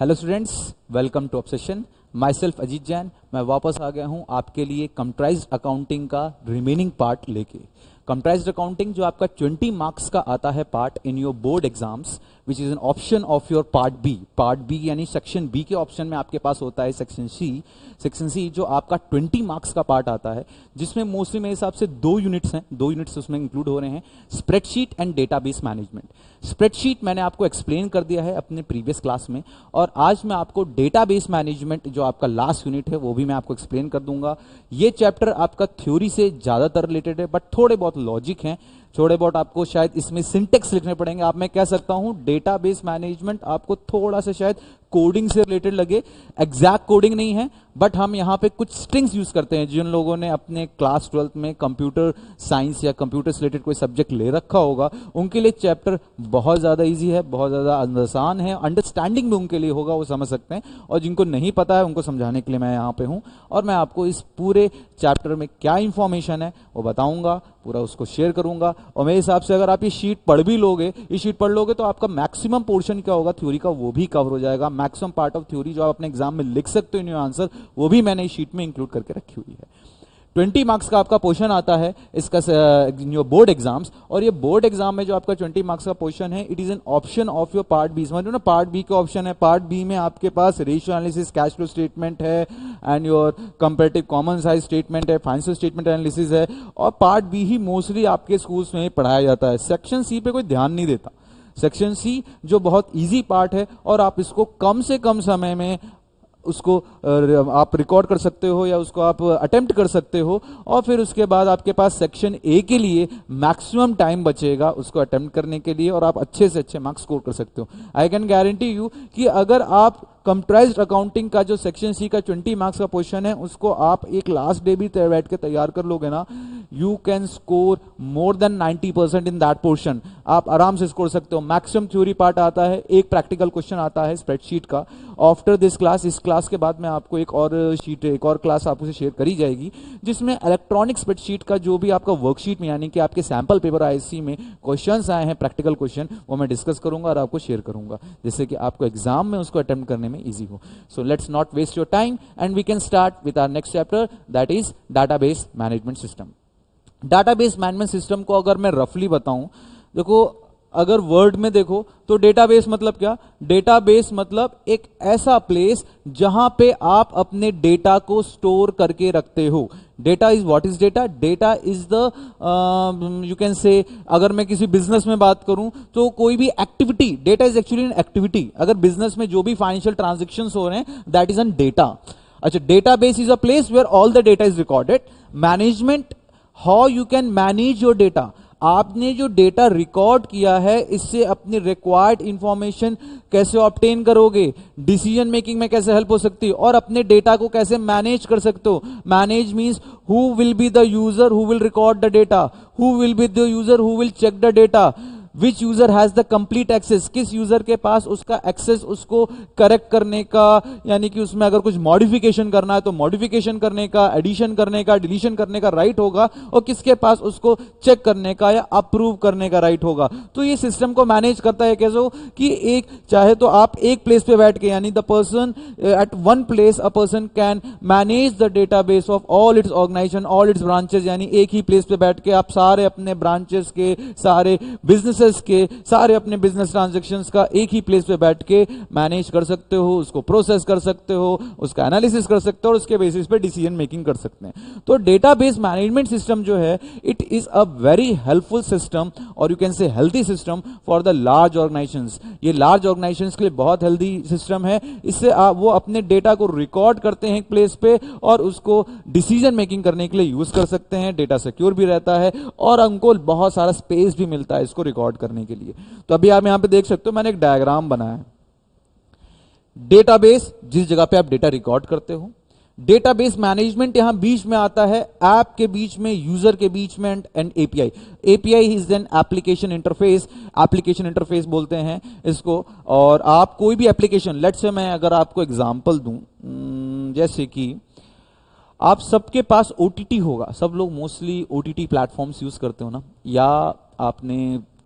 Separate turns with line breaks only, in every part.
Hello students welcome to obsession my self Ajit Jain मैं वापस आ गया हूं आपके लिए कंप्राइज अकाउंटिंग का रिमेनिंग पार्ट लेके कंप्राइज अकाउंटिंग जो आपका 20 मार्क्स का आता है part in your board exams which is an option of your part B part B यानी सेक्शन बी के ऑप्शन में आपके पास होता है सेक्शन सी सेक्शन सी जो आपका 20 मार्क्स का पार्ट आता है जिसमें मोस्टली मेरे हिसाब से दो यूनिट्स हैं दो यूनिट्स उसमें इंक्लूड हो रहे हैं spreadsheet and data base management spreadsheet मैंने आपको एक्सप्लेन कर दिया है अपने प्रीवियस क्लास में और आज मैं आपको डेटा बेस मैनेजमेंट जो आपका लास्ट यूनिट है वो भी मैं आपको एक्सप्लेन कर दूंगा ये चैप्टर आपका थ्योरी से ज़्यादातर रिलेटेड है बट थोड़े बहुत लॉजिक है छोड़े बहुत आपको शायद इसमें सिंटेक्स लिखने पड़ेंगे आप मैं कह सकता हूं डेटाबेस मैनेजमेंट आपको थोड़ा सा शायद कोडिंग से रिलेटेड लगे एग्जैक्ट कोडिंग नहीं है बट हम यहाँ पे कुछ स्ट्रिंग्स यूज करते हैं जिन लोगों ने अपने क्लास ट्वेल्थ में कंप्यूटर साइंस या कंप्यूटर से रिलेटेड कोई सब्जेक्ट ले रखा होगा उनके लिए चैप्टर बहुत ज़्यादा ईजी है बहुत ज़्यादा आसान है अंडरस्टैंडिंग भी उनके लिए होगा वो समझ सकते हैं और जिनको नहीं पता है उनको समझाने के लिए मैं यहाँ पे हूँ और मैं आपको इस पूरे चैप्टर में क्या इन्फॉर्मेशन है वो बताऊंगा पूरा उसको शेयर करूंगा और मेरे हिसाब से अगर आप ये शीट पढ़ भी लोगे ये शीट पढ़ लोगे तो आपका मैक्सिमम पोर्शन क्या होगा थ्योरी का वो भी कवर हो जाएगा मैक्सिमम पार्ट ऑफ थ्योरी जो आप अपने एग्जाम में लिख सकते हो इन आंसर वो भी मैंने इस शीट में इंक्लूड करके रखी हुई है 20 मार्क्स का आपका पोर्शन आता है इसका योर बोर्ड एग्जाम्स और ये बोर्ड एग्जाम में जो आपका 20 मार्क्स का पोर्शन है it is an option of your part B समझ ना पार्ट बी का ऑप्शन है पार्ट बी में आपके पास ratio analysis cash flow statement है and your comparative common size statement है फाइनेंशियल स्टेटमेंट एनालिसिस है और पार्ट बी ही मोस्टली आपके स्कूल्स में पढ़ाया जाता है सेक्शन सी पे कोई ध्यान नहीं देता सेक्शन सी जो बहुत ईजी पार्ट है और आप इसको कम से कम समय में उसको आप रिकॉर्ड कर सकते हो या उसको आप अटेम्प्ट कर सकते हो और फिर उसके बाद आपके पास सेक्शन ए के लिए मैक्सिमम टाइम बचेगा उसको अटेम्प्ट करने के लिए और आप अच्छे से अच्छे मार्क्स स्कोर कर सकते हो आई कैन गारंटी यू कि अगर आप कंप्राइज अकाउंटिंग का जो सेक्शन सी का ट्वेंटी मार्क्स का क्वेश्चन है उसको आप एक लास्ट डे भी बैठ के तैयार कर लोगे ना you can score more than 90 percent in that portion आप आराम से स्कोर सकते हो मैक्सिमम थ्योरी पार्ट आता है एक प्रैक्टिकल क्वेश्चन आता है स्प्रेडशीट का आफ्टर दिस क्लास इस क्लास के बाद में आपको एक और शीट एक और क्लास आपको शेयर करी जाएगी जिसमें इलेक्ट्रॉनिक स्प्रेडशीट का जो भी आपका वर्कशीट में यानी कि आपके सैम्पल पेपर आई में क्वेश्चन आए हैं प्रैक्टिकल क्वेश्चन वो मैं डिस्कस करूंगा और आपको शेयर करूंगा जैसे कि आपको एग्जाम में उसको अटेम्प्ट करने में में इजी हो so let's not waste your time and we can start with our next chapter that is database management system database management system को अगर मैं रफली बताऊं देखो अगर वर्ड में देखो तो डेटाबेस मतलब क्या डेटाबेस मतलब एक ऐसा प्लेस जहां पे आप अपने डेटा को स्टोर करके रखते हो data is what is data data is the you can say अगर मैं किसी बिजनेस में बात करूं तो कोई भी activity data is actually an activity अगर बिजनेस में जो भी फाइनेंशियल ट्रांजेक्शन हो रहे हैं दैट इज एन डेटा अच्छा database is a place where all the data is recorded management how you can manage your data आपने जो डेटा रिकॉर्ड किया है इससे अपनी रिक्वायर्ड इंफॉर्मेशन कैसे ऑप्टेन करोगे डिसीजन मेकिंग में कैसे हेल्प हो सकती है और अपने डेटा को कैसे मैनेज कर सकते हो manage means who will be the user who will record the data who will be the user who will check the data which user has the complete access किस यूजर के पास उसका access उसको correct करने का यानी कि उसमें अगर कुछ मॉडिफिकेशन करना है तो मॉडिफिकेशन करने का एडिशन करने का डिलीशन करने का राइट होगा और किसके पास उसको चेक करने का या अप्रूव करने का राइट होगा तो ये सिस्टम को मैनेज करता है कैसे कि एक चाहे तो आप एक प्लेस पे बैठ के यानी the person at one place a person can manage the database of all its organisation all its branches यानी एक ही प्लेस पे बैठ के आप सारे अपने ब्रांचेस के सारे बिजनेस प्रोसेस के सारे अपने बिजनेस ट्रांजेक्शन का एक ही प्लेस पे बैठ के मैनेज कर सकते हो उसको प्रोसेस कर सकते हो उसका एनालिसिस कर सकते हो और उसके बेसिस पे डिसीजन मेकिंग कर सकते हैं तो डेटाबेस मैनेजमेंट सिस्टम जो है it is a very helpful system और you can say healthy system for the large organisation ये लार्ज ऑर्गेनाइजेशन के लिए बहुत हेल्थी सिस्टम है इससे आप वो अपने डेटा को रिकॉर्ड करते हैं एक प्लेस पे और उसको डिसीजन मेकिंग करने के लिए यूज कर सकते हैं डेटा सिक्योर भी रहता है और उनको बहुत सारा स्पेस भी मिलता है इसको रिकॉर्ड रिकॉर्ड करने के लिए तो अभी आप यहां पे देख सकते हो मैंने एक डायग्राम बनाया है डेटाबेस जिस जगह पे आप डेटा रिकॉर्ड करते हो डेटाबेस मैनेजमेंट यहां बीच में आता है ऐप के बीच में यूजर के बीच में and API API is an application interface application interface बोलते हैं इसको और आप कोई भी एप्लीकेशन लेट से मैं अगर आपको एग्जांपल दू हम्म, जैसे कि आप सबके पास ओटीटी होगा सब लोग mostly OTT T platforms use करते हो ना या आपने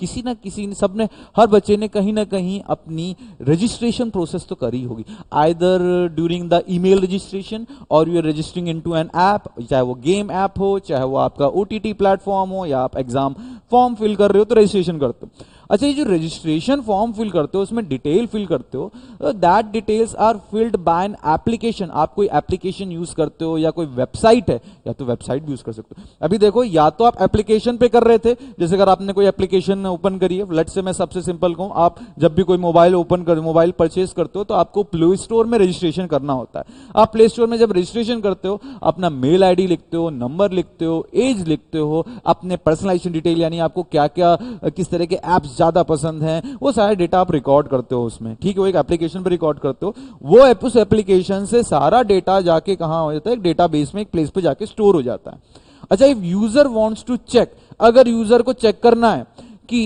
किसी ना किसी ने सब ने हर बच्चे ने कहीं ना कहीं अपनी रजिस्ट्रेशन प्रोसेस तो करी होगी either during the email registration और you are registering into an app चाहे वो गेम ऐप हो चाहे वो आपका ओ टी प्लेटफॉर्म हो या आप एग्जाम फॉर्म फिल कर रहे हो तो रजिस्ट्रेशन करते हो अच्छा ये जो रजिस्ट्रेशन फॉर्म फिल करते हो उसमें डिटेल फिल करते हो that details are filled by an application आप कोई एप्लीकेशन यूज करते हो या कोई वेबसाइट है या तो वेबसाइट भी यूज कर सकते हो अभी देखो या तो आप एप्लीकेशन पे कर रहे थे जैसे अगर आपने कोई एप्लीकेशन ओपन करी है लेट से मैं सबसे सिंपल कहूँ आप जब भी कोई मोबाइल ओपन कर मोबाइल परचेज करते हो तो आपको प्ले स्टोर में रजिस्ट्रेशन करना होता है आप प्ले स्टोर में जब रजिस्ट्रेशन करते हो अपना मेल आई लिखते हो नंबर लिखते हो एज लिखते हो अपने पर्सनलाइजेशन डिटेल यानी आपको क्या क्या किस तरह के एप्स ज़्यादा पसंद है वो सारे डेटा आप रिकॉर्ड करते हो उसमें ठीक है वो एक एप्लीकेशन पर रिकॉर्ड करते हो वो उस एप्लीकेशन से सारा डेटा जाके कहा हो जाता है डेटा बेस में एक प्लेस पर जाके स्टोर हो जाता है अच्छा if user wants to check अगर यूजर को चेक करना है कि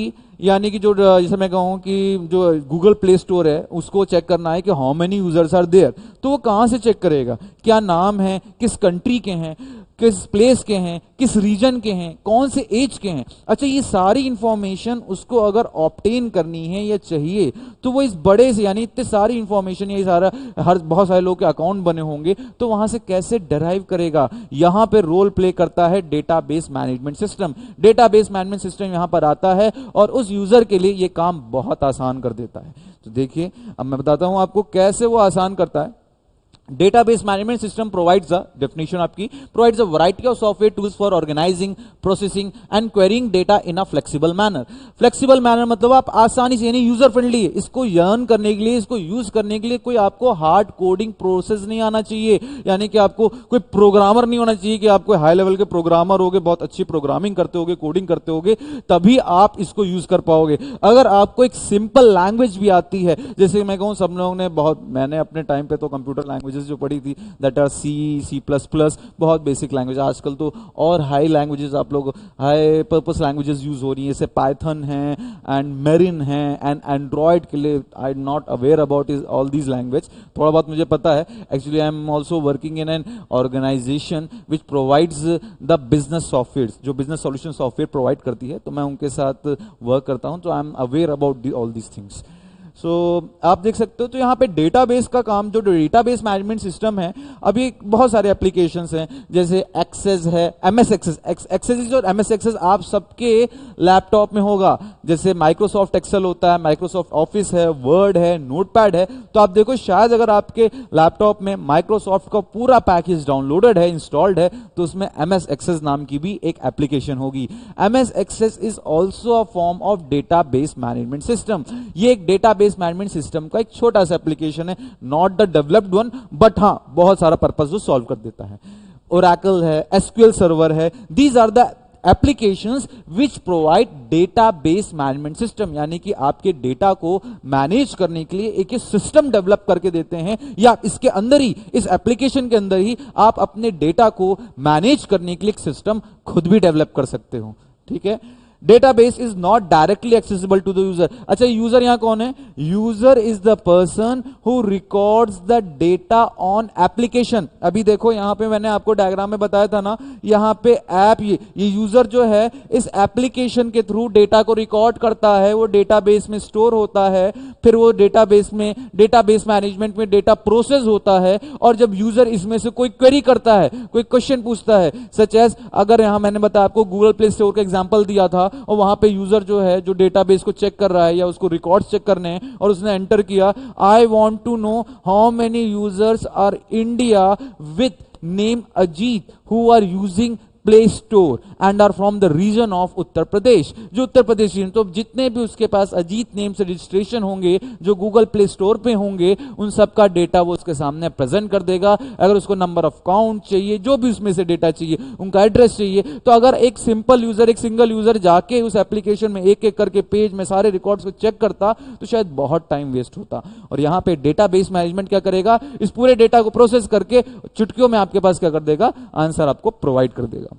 यानी कि जो जैसे मैं कहूँ कि जो गूगल प्ले स्टोर है उसको चेक करना है कि how many users are there तो वो कहाँ से चेक करेगा क्या नाम है किस कंट्री के हैं किस प्लेस के हैं किस रीजन के हैं कौन से एज के हैं अच्छा ये सारी इंफॉर्मेशन उसको अगर ऑप्टेन करनी है या चाहिए तो वो इस बड़े से यानी इतने सारी इंफॉर्मेशन या सारा हर बहुत सारे लोग के अकाउंट बने होंगे तो वहां से कैसे डराइव करेगा यहां पर रोल प्ले करता है data management system data management system यहां पर आता है और उस यूज़र के लिए ये काम बहुत आसान कर देता है तो देखिए अब मैं बताता हूं आपको कैसे वो आसान करता है database management system provides a definition आपकी provides a variety of software tools for organising processing and querying data in a flexible manner flexible manner मतलब आप आसानी से यानी user है इसको यर्न करने के लिए इसको यूज करने के लिए कोई आपको हार्ड कोडिंग प्रोसेस नहीं आना चाहिए यानी कि आपको कोई प्रोग्रामर नहीं होना चाहिए कि आप कोई हाई लेवल के प्रोग्रामर हो बहुत अच्छी प्रोग्रामिंग करते हो कोडिंग करते हो तभी आप इसको यूज कर पाओगे अगर आपको एक सिंपल लैंग्वेज भी आती है जैसे मैं कहूँ सब लोगों ने बहुत मैंने अपने टाइम पे तो कंप्यूटर लैंग्वेज लैंग्वेजेस जो पढ़ी थी that are C C plus plus बहुत बेसिक लैंग्वेज आजकल तो और हाई लैंग्वेजेस आप लोग हाई पर्पस लैंग्वेजेस यूज हो रही है जैसे पाइथन है एंड मेरिन है एंड एंड्रॉयड के लिए I am not aware about is all these language थोड़ा बहुत मुझे पता है actually I am also working in an organisation which provides the business software जो बिजनेस सॉल्यूशन सॉफ्टवेयर प्रोवाइड करती है तो मैं उनके साथ वर्क करता हूँ तो I am aware about all these things so so, आप देख सकते हो तो यहाँ पे डेटाबेस का काम जो डेटाबेस मैनेजमेंट सिस्टम है अभी बहुत सारे एप्लीकेशंस हैं जैसे एक्सेस है एम एस एक्सेस एक्सेस और एम एस एक्सेस आप सबके लैपटॉप में होगा जैसे माइक्रोसॉफ्ट एक्सेल होता है माइक्रोसॉफ्ट ऑफिस है वर्ड है नोटपैड है तो आप देखो शायद अगर आपके लैपटॉप में माइक्रोसॉफ्ट का पूरा पैकेज डाउनलोडेड है इंस्टॉल्ड है तो उसमें एम एस एक्सेस नाम की भी एक एप्लीकेशन होगी M S Access is also a form of data base management system ये एक डेटा बेस्ड मैनेजमेंट सिस्टम का एक छोटा सा एप्लीकेशन है not the developed one but हाँ बहुत सारा पर्पज वो सॉल्व कर देता है ओराकल है एसक्यूएल सर्वर है these are the applications which provide data base management system यानी कि आपके डेटा को मैनेज करने के लिए एक सिस्टम डेवलप करके देते हैं या इसके अंदर ही इस एप्लीकेशन के अंदर ही आप अपने डेटा को मैनेज करने के लिए एक सिस्टम खुद भी डेवलप कर सकते हो ठीक है database is not directly accessible to the user अच्छा यूजर यहां कौन है user is the person who records the data on application अभी देखो यहां पे मैंने आपको डायग्राम में बताया था ना यहां पे ऐप ये ये यूजर जो है इस एप्लीकेशन के थ्रू डेटा को रिकॉर्ड करता है वो डेटाबेस में स्टोर होता है फिर वो डेटाबेस में डेटाबेस मैनेजमेंट में डेटा प्रोसेस होता है और जब यूजर इसमें से कोई क्वेरी करता है कोई क्वेश्चन पूछता है सच अगर यहां मैंने बताया आपको गूगल प्ले स्टोर का एग्जाम्पल दिया था और वहां पे यूजर जो है जो डेटाबेस को चेक कर रहा है या उसको रिकॉर्ड्स चेक करने हैं और उसने एंटर किया I want to know how many users are India with name Ajit who are using play store and are from the region of Uttar Pradesh जो उत्तर प्रदेश तो जितने भी उसके पास अजीत नेम से रजिस्ट्रेशन होंगे जो गूगल प्ले स्टोर पे होंगे उन सबका डेटा वो उसके सामने प्रेजेंट कर देगा अगर उसको नंबर ऑफ काउंट चाहिए जो भी उसमें से डेटा चाहिए उनका एड्रेस चाहिए तो अगर एक सिंपल यूजर एक सिंगल यूजर जाके उस एप्लीकेशन में एक एक करके पेज में सारे रिकॉर्ड को चेक करता तो शायद बहुत टाइम वेस्ट होता और यहाँ पे डेटा मैनेजमेंट क्या करेगा इस पूरे डेटा को प्रोसेस करके चुटकियों में आपके पास क्या कर देगा आंसर आपको प्रोवाइड कर देगा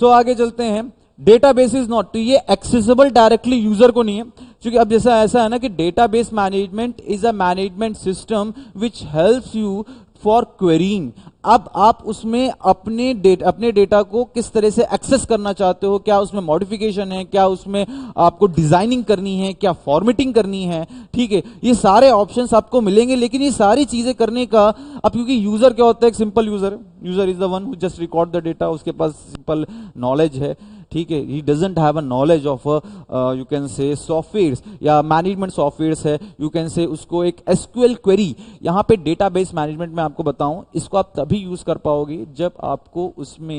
सो so, आगे चलते हैं डेटा बेस इज नॉट तो ये एक्सेसिबल डायरेक्टली यूजर को नहीं है क्योंकि अब जैसा ऐसा है ना कि data base management is a management system which helps you for querying अब आप उसमें अपने डेट अपने डेटा को किस तरह से एक्सेस करना चाहते हो क्या उसमें मॉडिफिकेशन है क्या उसमें आपको डिजाइनिंग करनी है क्या फॉर्मेटिंग करनी है ठीक है ये सारे ऑप्शन आपको मिलेंगे लेकिन ये सारी चीजें करने का अब क्योंकि यूजर क्या होता है एक simple user user is the one who just record the data उसके पास सिंपल नॉलेज है ठीक है he doesn't have a knowledge of you can say software या मैनेजमेंट सॉफ्टवेयर है यू कैन से उसको एक एसक्यूएल क्वेरी यहाँ पे डेटाबेस मैनेजमेंट में आपको बताऊं इसको आप तभी यूज कर पाओगे जब आपको उसमें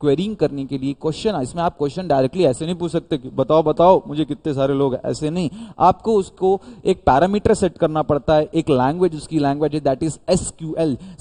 क्वेरिंग करने के लिए क्वेश्चन इसमें आप क्वेश्चन डायरेक्टली ऐसे नहीं पूछ सकते बताओ बताओ मुझे कितने सारे लोग ऐसे नहीं आपको उसको एक पैरामीटर सेट करना पड़ता है एक लैंग्वेज उसकी लैंग्वेज है that is as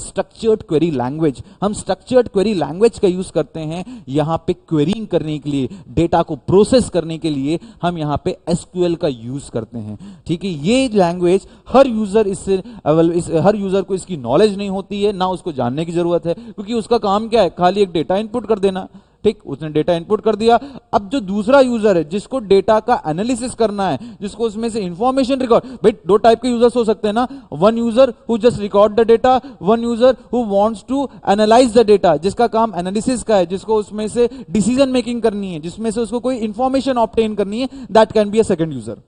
structured query language हम स्ट्रक्चर्ड क्वेरी लैंग्वेज का यूज करते हैं यहां पे क्वेरिंग करने के लिए लिए डेटा को प्रोसेस करने के लिए हम यहाँ पे एसक्यूएल का यूज करते हैं ठीक है ये लैंग्वेज हर यूजर इससे इस, हर यूजर को इसकी नॉलेज नहीं होती है ना उसको जानने की जरूरत है क्योंकि उसका काम क्या है खाली एक डेटा इनपुट कर देना ठीक उसने डेटा इनपुट कर दिया अब जो दूसरा यूजर है जिसको डेटा का एनालिसिस करना है जिसको उसमें से इंफॉर्मेशन रिकॉर्ड भाई दो टाइप के यूजर्स हो सकते हैं ना one user who just record the data one user who wants to analyze the data जिसका काम एनालिसिस का है जिसको उसमें से डिसीजन मेकिंग करनी है जिसमें से उसको कोई इंफॉर्मेशन ऑप्टेन करनी है that can be a second user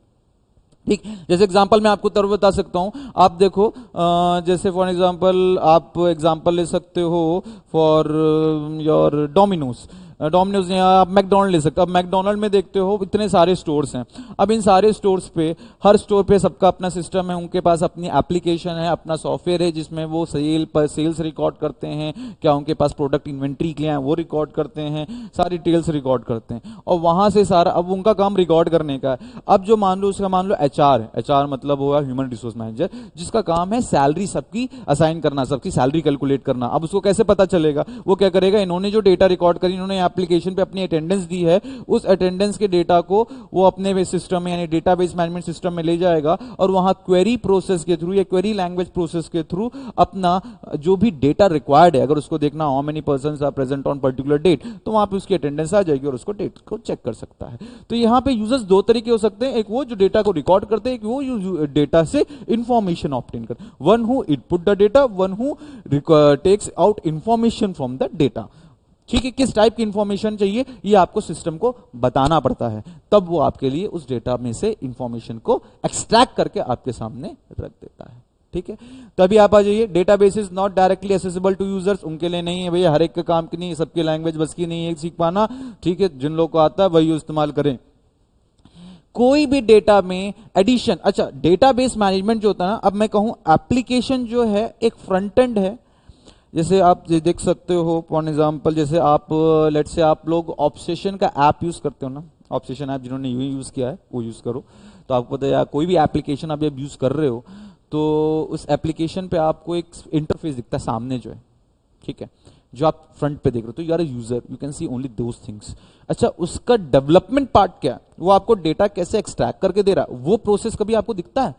ठीक जैसे एग्जांपल मैं आपको तरफ बता सकता हूं आप देखो जैसे फॉर एग्जांपल आप एग्जांपल ले सकते हो फॉर योर डोमिनोज डोमिनोज ने आप मैकडोनल्ड ले सकते अब मैकडोनल्ड में देखते हो इतने सारे स्टोर्स हैं अब इन सारे स्टोर्स पे हर स्टोर पे सबका अपना सिस्टम है उनके पास अपनी एप्लीकेशन है अपना सॉफ्टवेयर है जिसमें वो सेल पर सेल्स रिकॉर्ड करते हैं क्या उनके पास प्रोडक्ट इन्वेंट्री क्या है वो रिकॉर्ड करते हैं सारी डिटेल्स रिकॉर्ड करते हैं और वहाँ से सारा अब उनका काम रिकॉर्ड करने का है अब जो मान लो उसका मान लो एच आर मतलब होगा ह्यूमन रिसोर्स मैनेजर जिसका काम है सैलरी सबकी असाइन करना सबकी सैलरी कैलकुलेट करना अब उसको कैसे पता चलेगा वो क्या करेगा इन्होंने जो डेटा रिकॉर्ड करी इन्होंने एप्लीकेशन पे अपनी अटेंडेंस दी है उस अटेंडेंस के डेटा को वो अपने सिस्टम में यानी डेटाबेस मैनेजमेंट सिस्टम में ले जाएगा और वहां क्वेरी प्रोसेस के थ्रू या क्वेरी लैंग्वेज प्रोसेस के थ्रू अपना जो भी डेटा रिक्वायर्ड है अगर उसको देखना how many person are present on particular date तो वहां पर उसकी अटेंडेंस आ जाएगी और उसको डेट को चेक कर सकता है तो यहाँ पर यूजर्स दो तरीके हो सकते हैं एक वो जो डेटा को रिकॉर्ड करते हैं वो डेटा से इंफॉर्मेशन ऑप्टेन कर one who input the data one who takes out information from the data ठीक है किस टाइप की इंफॉर्मेशन चाहिए ये आपको सिस्टम को बताना पड़ता है तब वो आपके लिए उस डेटा में से इंफॉर्मेशन को एक्सट्रैक्ट करके आपके सामने रख देता है ठीक है तो अभी आप आ जाइए database is not directly accessible to users उनके लिए नहीं है भैया हर एक का काम की नहीं है सबकी लैंग्वेज बस की नहीं है सीख पाना ठीक है जिन लोग को आता है वही इस्तेमाल करें कोई भी डेटा में एडिशन अच्छा डेटाबेस मैनेजमेंट जो होता है ना अब मैं कहूं एप्लीकेशन जो है एक फ्रंट एंड है जैसे आप देख सकते हो फॉर एग्जाम्पल जैसे आप लेट से आप लोग ऑप्शेशन का ऐप यूज़ करते हो ना ऑप्शेशन ऐप जिन्होंने यू यूज़ किया है वो यूज़ करो तो आपको पता है कोई भी एप्लीकेशन आप जब यूज़ कर रहे हो तो उस एप्लीकेशन पे आपको एक इंटरफेस दिखता है सामने जो है ठीक है जो आप फ्रंट पे देख रहे हो तो you are user you can see only those things अच्छा उसका डेवलपमेंट पार्ट क्या है वो आपको डेटा कैसे एक्सट्रैक्ट करके दे रहा है वो प्रोसेस कभी आपको दिखता है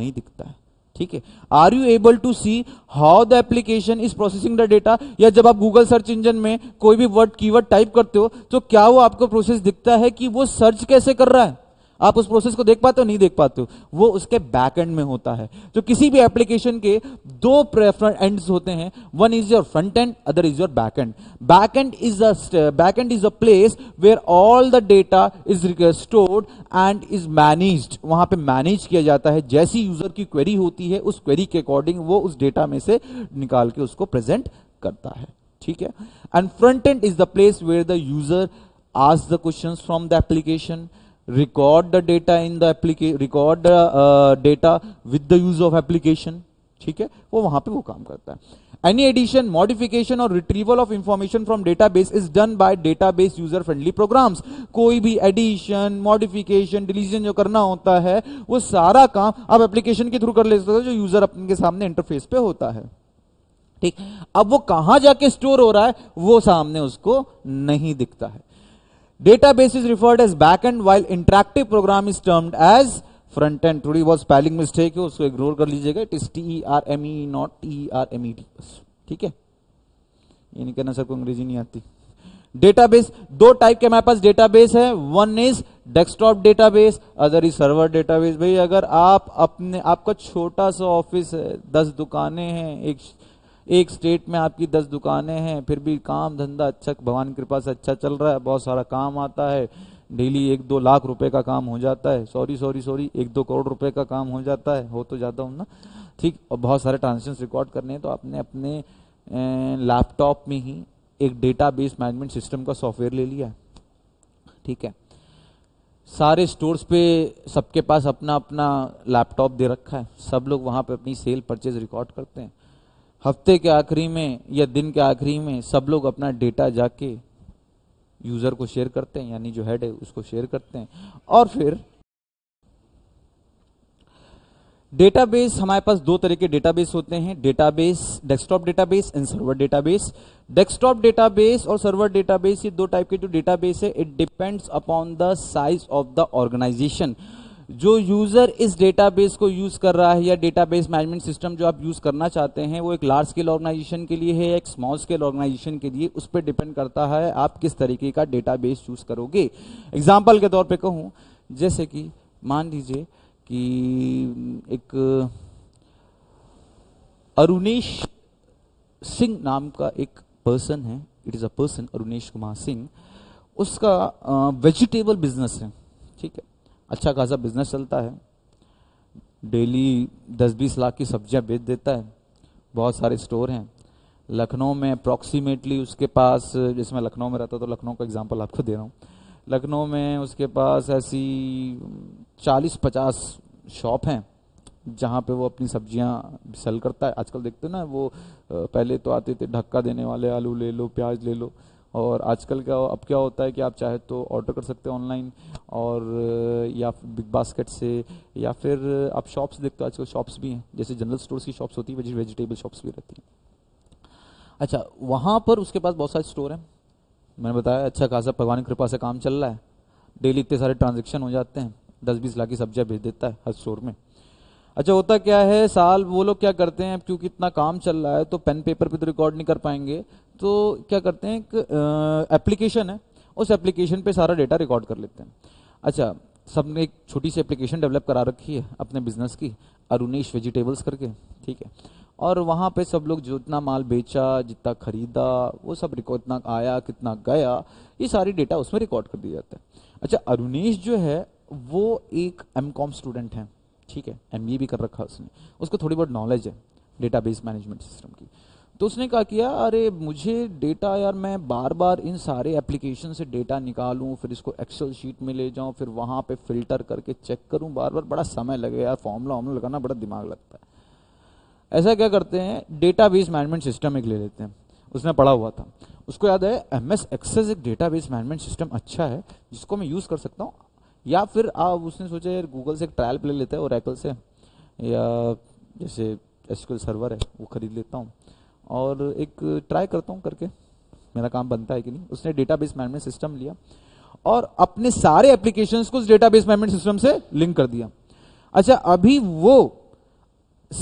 नहीं दिखता है ठीक है are you able to see how the application is processing the data या जब आप गूगल सर्च इंजन में कोई भी वर्ड कीवर्ड टाइप करते हो तो क्या वो आपको प्रोसेस दिखता है कि वो सर्च कैसे कर रहा है आप उस प्रोसेस को देख पाते हो नहीं देख पाते हो वो उसके बैक एंड में होता है तो किसी भी एप्लीकेशन के दो एंड्स होते हैं one is your front end other is your back end back end is back end is a place where all the data is stored and is managed वहां पे मैनेज किया जाता है जैसी यूजर की क्वेरी होती है उस क्वेरी के अकॉर्डिंग वो उस डेटा में से निकाल के उसको प्रेजेंट करता है ठीक है and front end is the place where the user आज the question from the application record the data in the application record the uh, data with the use of application ठीक है वो वहां पे वो काम करता है एनी एडिशन मॉडिफिकेशन और retrieval of information from database is done by database user friendly programs कोई भी एडिशन मॉडिफिकेशन डिलीजन जो करना होता है वो सारा काम आप एप्लीकेशन के थ्रू कर ले सकते हो जो यूजर अपने सामने इंटरफेस पे होता है ठीक अब वो कहां जाके स्टोर हो रहा है वो सामने उसको नहीं दिखता है Database is referred as back end while interactive program is termed as front end today was spelling mistake है उसको ignore kar lijiyega it is t e r m e not t e r m e d theek hai ye nahi नहीं करना सबको अंग्रेजी नहीं आती database दो type के मेरे पास डेटाबेस है one is desktop database other is server database भाई अगर आप अपने आपका छोटा सा ऑफिस है दस दुकानें हैं एक एक स्टेट में आपकी दस दुकानें हैं फिर भी काम धंधा अच्छा भगवान कृपा से अच्छा चल रहा है बहुत सारा काम आता है डेली एक दो लाख रुपए का काम हो जाता है सॉरी सॉरी सॉरी एक दो करोड़ रुपए का काम हो जाता है हो तो ज़्यादा हूँ ना ठीक और बहुत सारे ट्रांजेक्शन रिकॉर्ड करने हैं तो आपने अपने लैपटॉप में ही एक डेटाबेस मैनेजमेंट सिस्टम का सॉफ्टवेयर ले लिया है ठीक है सारे स्टोर्स पे सबके पास अपना अपना लैपटॉप दे रखा है सब लोग वहाँ पे अपनी सेल परचेज रिकॉर्ड करते हैं हफ्ते के आखिरी में या दिन के आखिरी में सब लोग अपना डेटा जाके यूज़र को शेयर करते हैं यानी जो हेड है उसको शेयर करते हैं और फिर डेटाबेस हमारे पास दो तरह के डेटाबेस होते हैं database desktop database and server database desktop database और सर्वर डेटाबेस ये दो टाइप के जो डेटाबेस है it depends upon the size of the organization जो यूज़र इस डेटाबेस को यूज़ कर रहा है या डेटाबेस मैनेजमेंट सिस्टम जो आप यूज़ करना चाहते हैं वो एक लार्ज स्केल ऑर्गेनाइजेशन के लिए है एक स्मॉल स्केल ऑर्गेनाइजेशन के लिए उस पर डिपेंड करता है आप किस तरीके का डेटाबेस यूज़ करोगे एग्जाम्पल के तौर पर कहूँ जैसे कि मान लीजिए कि एक अरुणेश सिंह नाम का एक पर्सन है it is a person Arunesh Kumar Singh उसका वेजिटेबल बिजनेस है ठीक है अच्छा खासा बिजनेस चलता है डेली दस बीस लाख की सब्जियां बेच देता है बहुत सारे स्टोर हैं लखनऊ में अप्रॉक्सीमेटली उसके पास जैसे मैं लखनऊ में रहता तो लखनऊ का एग्जांपल आपको दे रहा हूँ लखनऊ में उसके पास ऐसी चालीस पचास शॉप हैं जहाँ पे वो अपनी सब्जियाँ सेल करता है आजकल देखते हो ना वो पहले तो आते थे ढक्का देने वाले आलू ले लो प्याज ले लो और आजकल क्या अब क्या होता है कि आप चाहे तो ऑर्डर कर सकते हैं ऑनलाइन और या बिग बास्केट से या फिर आप शॉप्स देखते हो आजकल शॉप्स भी हैं जैसे जनरल स्टोर्स की शॉप्स होती है वेजिटेबल शॉप्स भी रहती हैं अच्छा वहाँ पर उसके पास बहुत सारे स्टोर हैं मैंने बताया अच्छा खासा भगवान की कृपा से काम चल रहा है डेली इतने सारे ट्रांजेक्शन हो जाते हैं दस बीस लाख की सब्जियाँ भेज देता है हर स्टोर में अच्छा होता क्या है साल वो लोग क्या करते हैं क्योंकि इतना काम चल रहा है तो पेन पेपर पे तो रिकॉर्ड नहीं कर पाएंगे तो क्या करते हैं एक एप्लीकेशन है उस एप्लीकेशन पे सारा डेटा रिकॉर्ड कर लेते हैं अच्छा सबने एक छोटी सी एप्लीकेशन डेवलप करा रखी है अपने बिजनेस की अरुणेश वेजिटेबल्स करके ठीक है और वहाँ पे सब लोग जितना माल बेचा जितना खरीदा वो सब रिकॉर्ड इतना आया कितना गया ये सारी डेटा उसमें रिकॉर्ड कर दिया जाता है अच्छा अरुणेश जो है वो एक एम कॉम स्टूडेंट है ठीक है एम भी e कर रखा है उसने उसको थोड़ी बहुत नॉलेज है बेस मैनेजमेंट सिस्टम की तो उसने कहा किया अरे मुझे डेटा यार मैं बार बार इन सारे एप्लीकेशन से डेटा निकालूँ फिर इसको एक्सेल शीट में ले जाऊँ फिर वहाँ पे फिल्टर करके चेक करूँ बार बार बड़ा समय लगेगा यार फॉर्मूला वामला लगाना बड़ा दिमाग लगता है ऐसा क्या करते हैं डेटा बेस मैनेजमेंट सिस्टम एक ले लेते हैं उसने पढ़ा हुआ था उसको याद है एम एस एक्सेस एक डेटा बेस मैनेजमेंट सिस्टम अच्छा है जिसको मैं यूज़ कर सकता हूँ या फिर आप उसने सोचा यार गूगल से एक ट्रायल ले लेते हैं और से या जैसे एस सर्वर है वो खरीद लेता हूँ और एक ट्राई करता हूँ करके मेरा काम बनता है कि नहीं उसने डेटाबेस मैनेजमेंट सिस्टम लिया और अपने सारे एप्लीकेशन को उस डेटाबेस मैनेजमेंट सिस्टम से लिंक कर दिया अच्छा अभी वो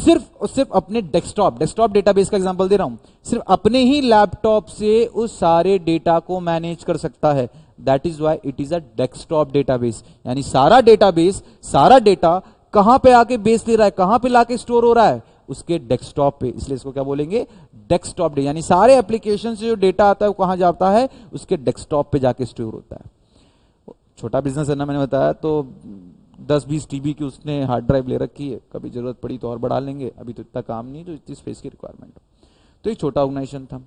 सिर्फ और सिर्फ अपने डेस्कटॉप डेस्कटॉप डेटाबेस का एग्जांपल दे रहा हूं सिर्फ अपने ही लैपटॉप से उस सारे डेटा को मैनेज कर सकता है that is why it is a desktop database यानी सारा डेटाबेस सारा डेटा कहां पे आके बेस ले रहा है कहां पे लाके स्टोर हो रहा है उसके डेस्कटॉप पे इसलिए इसको क्या बोलेंगे डेस्कटॉप डे यानी सारे एप्लीकेशन से जो डेटा आता है वो कहाँ जाता है उसके डेस्कटॉप पे जाके स्टोर होता है छोटा बिजनेस है ना मैंने बताया तो दस बीस टीबी की उसने हार्ड ड्राइव ले रखी है कभी जरूरत पड़ी तो और बढ़ा लेंगे अभी तो इतना काम नहीं तो इतनी स्पेस की रिक्वायरमेंट हो तो एक छोटा ऑर्गेनाइजेशन था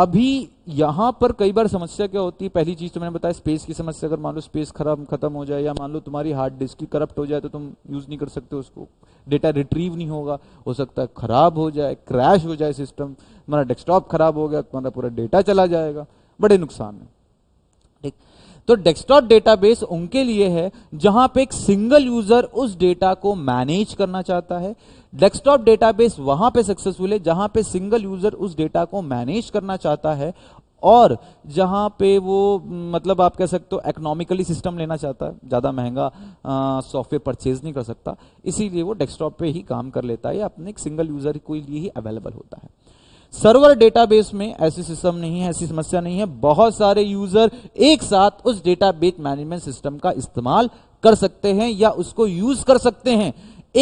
अभी यहां पर कई बार समस्या क्या होती है पहली चीज तो मैंने बताया स्पेस की समस्या अगर मान लो स्पेस खराब खत्म हो जाए या मान लो तुम्हारी हार्ड डिस्क की करप्ट हो जाए तो तुम यूज नहीं कर सकते उसको डेटा रिट्रीव नहीं होगा हो सकता है खराब हो जाए क्रैश हो जाए सिस्टम तुम्हारा डेस्कटॉप खराब हो गया तुम्हारा पूरा डेटा चला जाएगा बड़े नुकसान है ठीक तो डेस्कटॉप डेटाबेस उनके लिए है जहां पे एक सिंगल यूजर उस डेटा को मैनेज करना चाहता है डेस्कटॉप डेटाबेस वहां पे सक्सेसफुल है जहां पे सिंगल यूजर उस डेटा को मैनेज करना चाहता है और जहां पे वो मतलब आप कह सकते हो इकोनॉमिकली सिस्टम लेना चाहता है ज़्यादा महंगा सॉफ्टवेयर परचेज नहीं कर सकता इसीलिए वो डेस्कटॉप पे ही काम कर लेता है अपने सिंगल यूजर के लिए ही अवेलेबल होता है सर्वर डेटाबेस में ऐसी सिस्टम नहीं है ऐसी समस्या नहीं है बहुत सारे यूजर एक साथ उस डेटाबेस मैनेजमेंट सिस्टम का इस्तेमाल कर सकते हैं या उसको यूज कर सकते हैं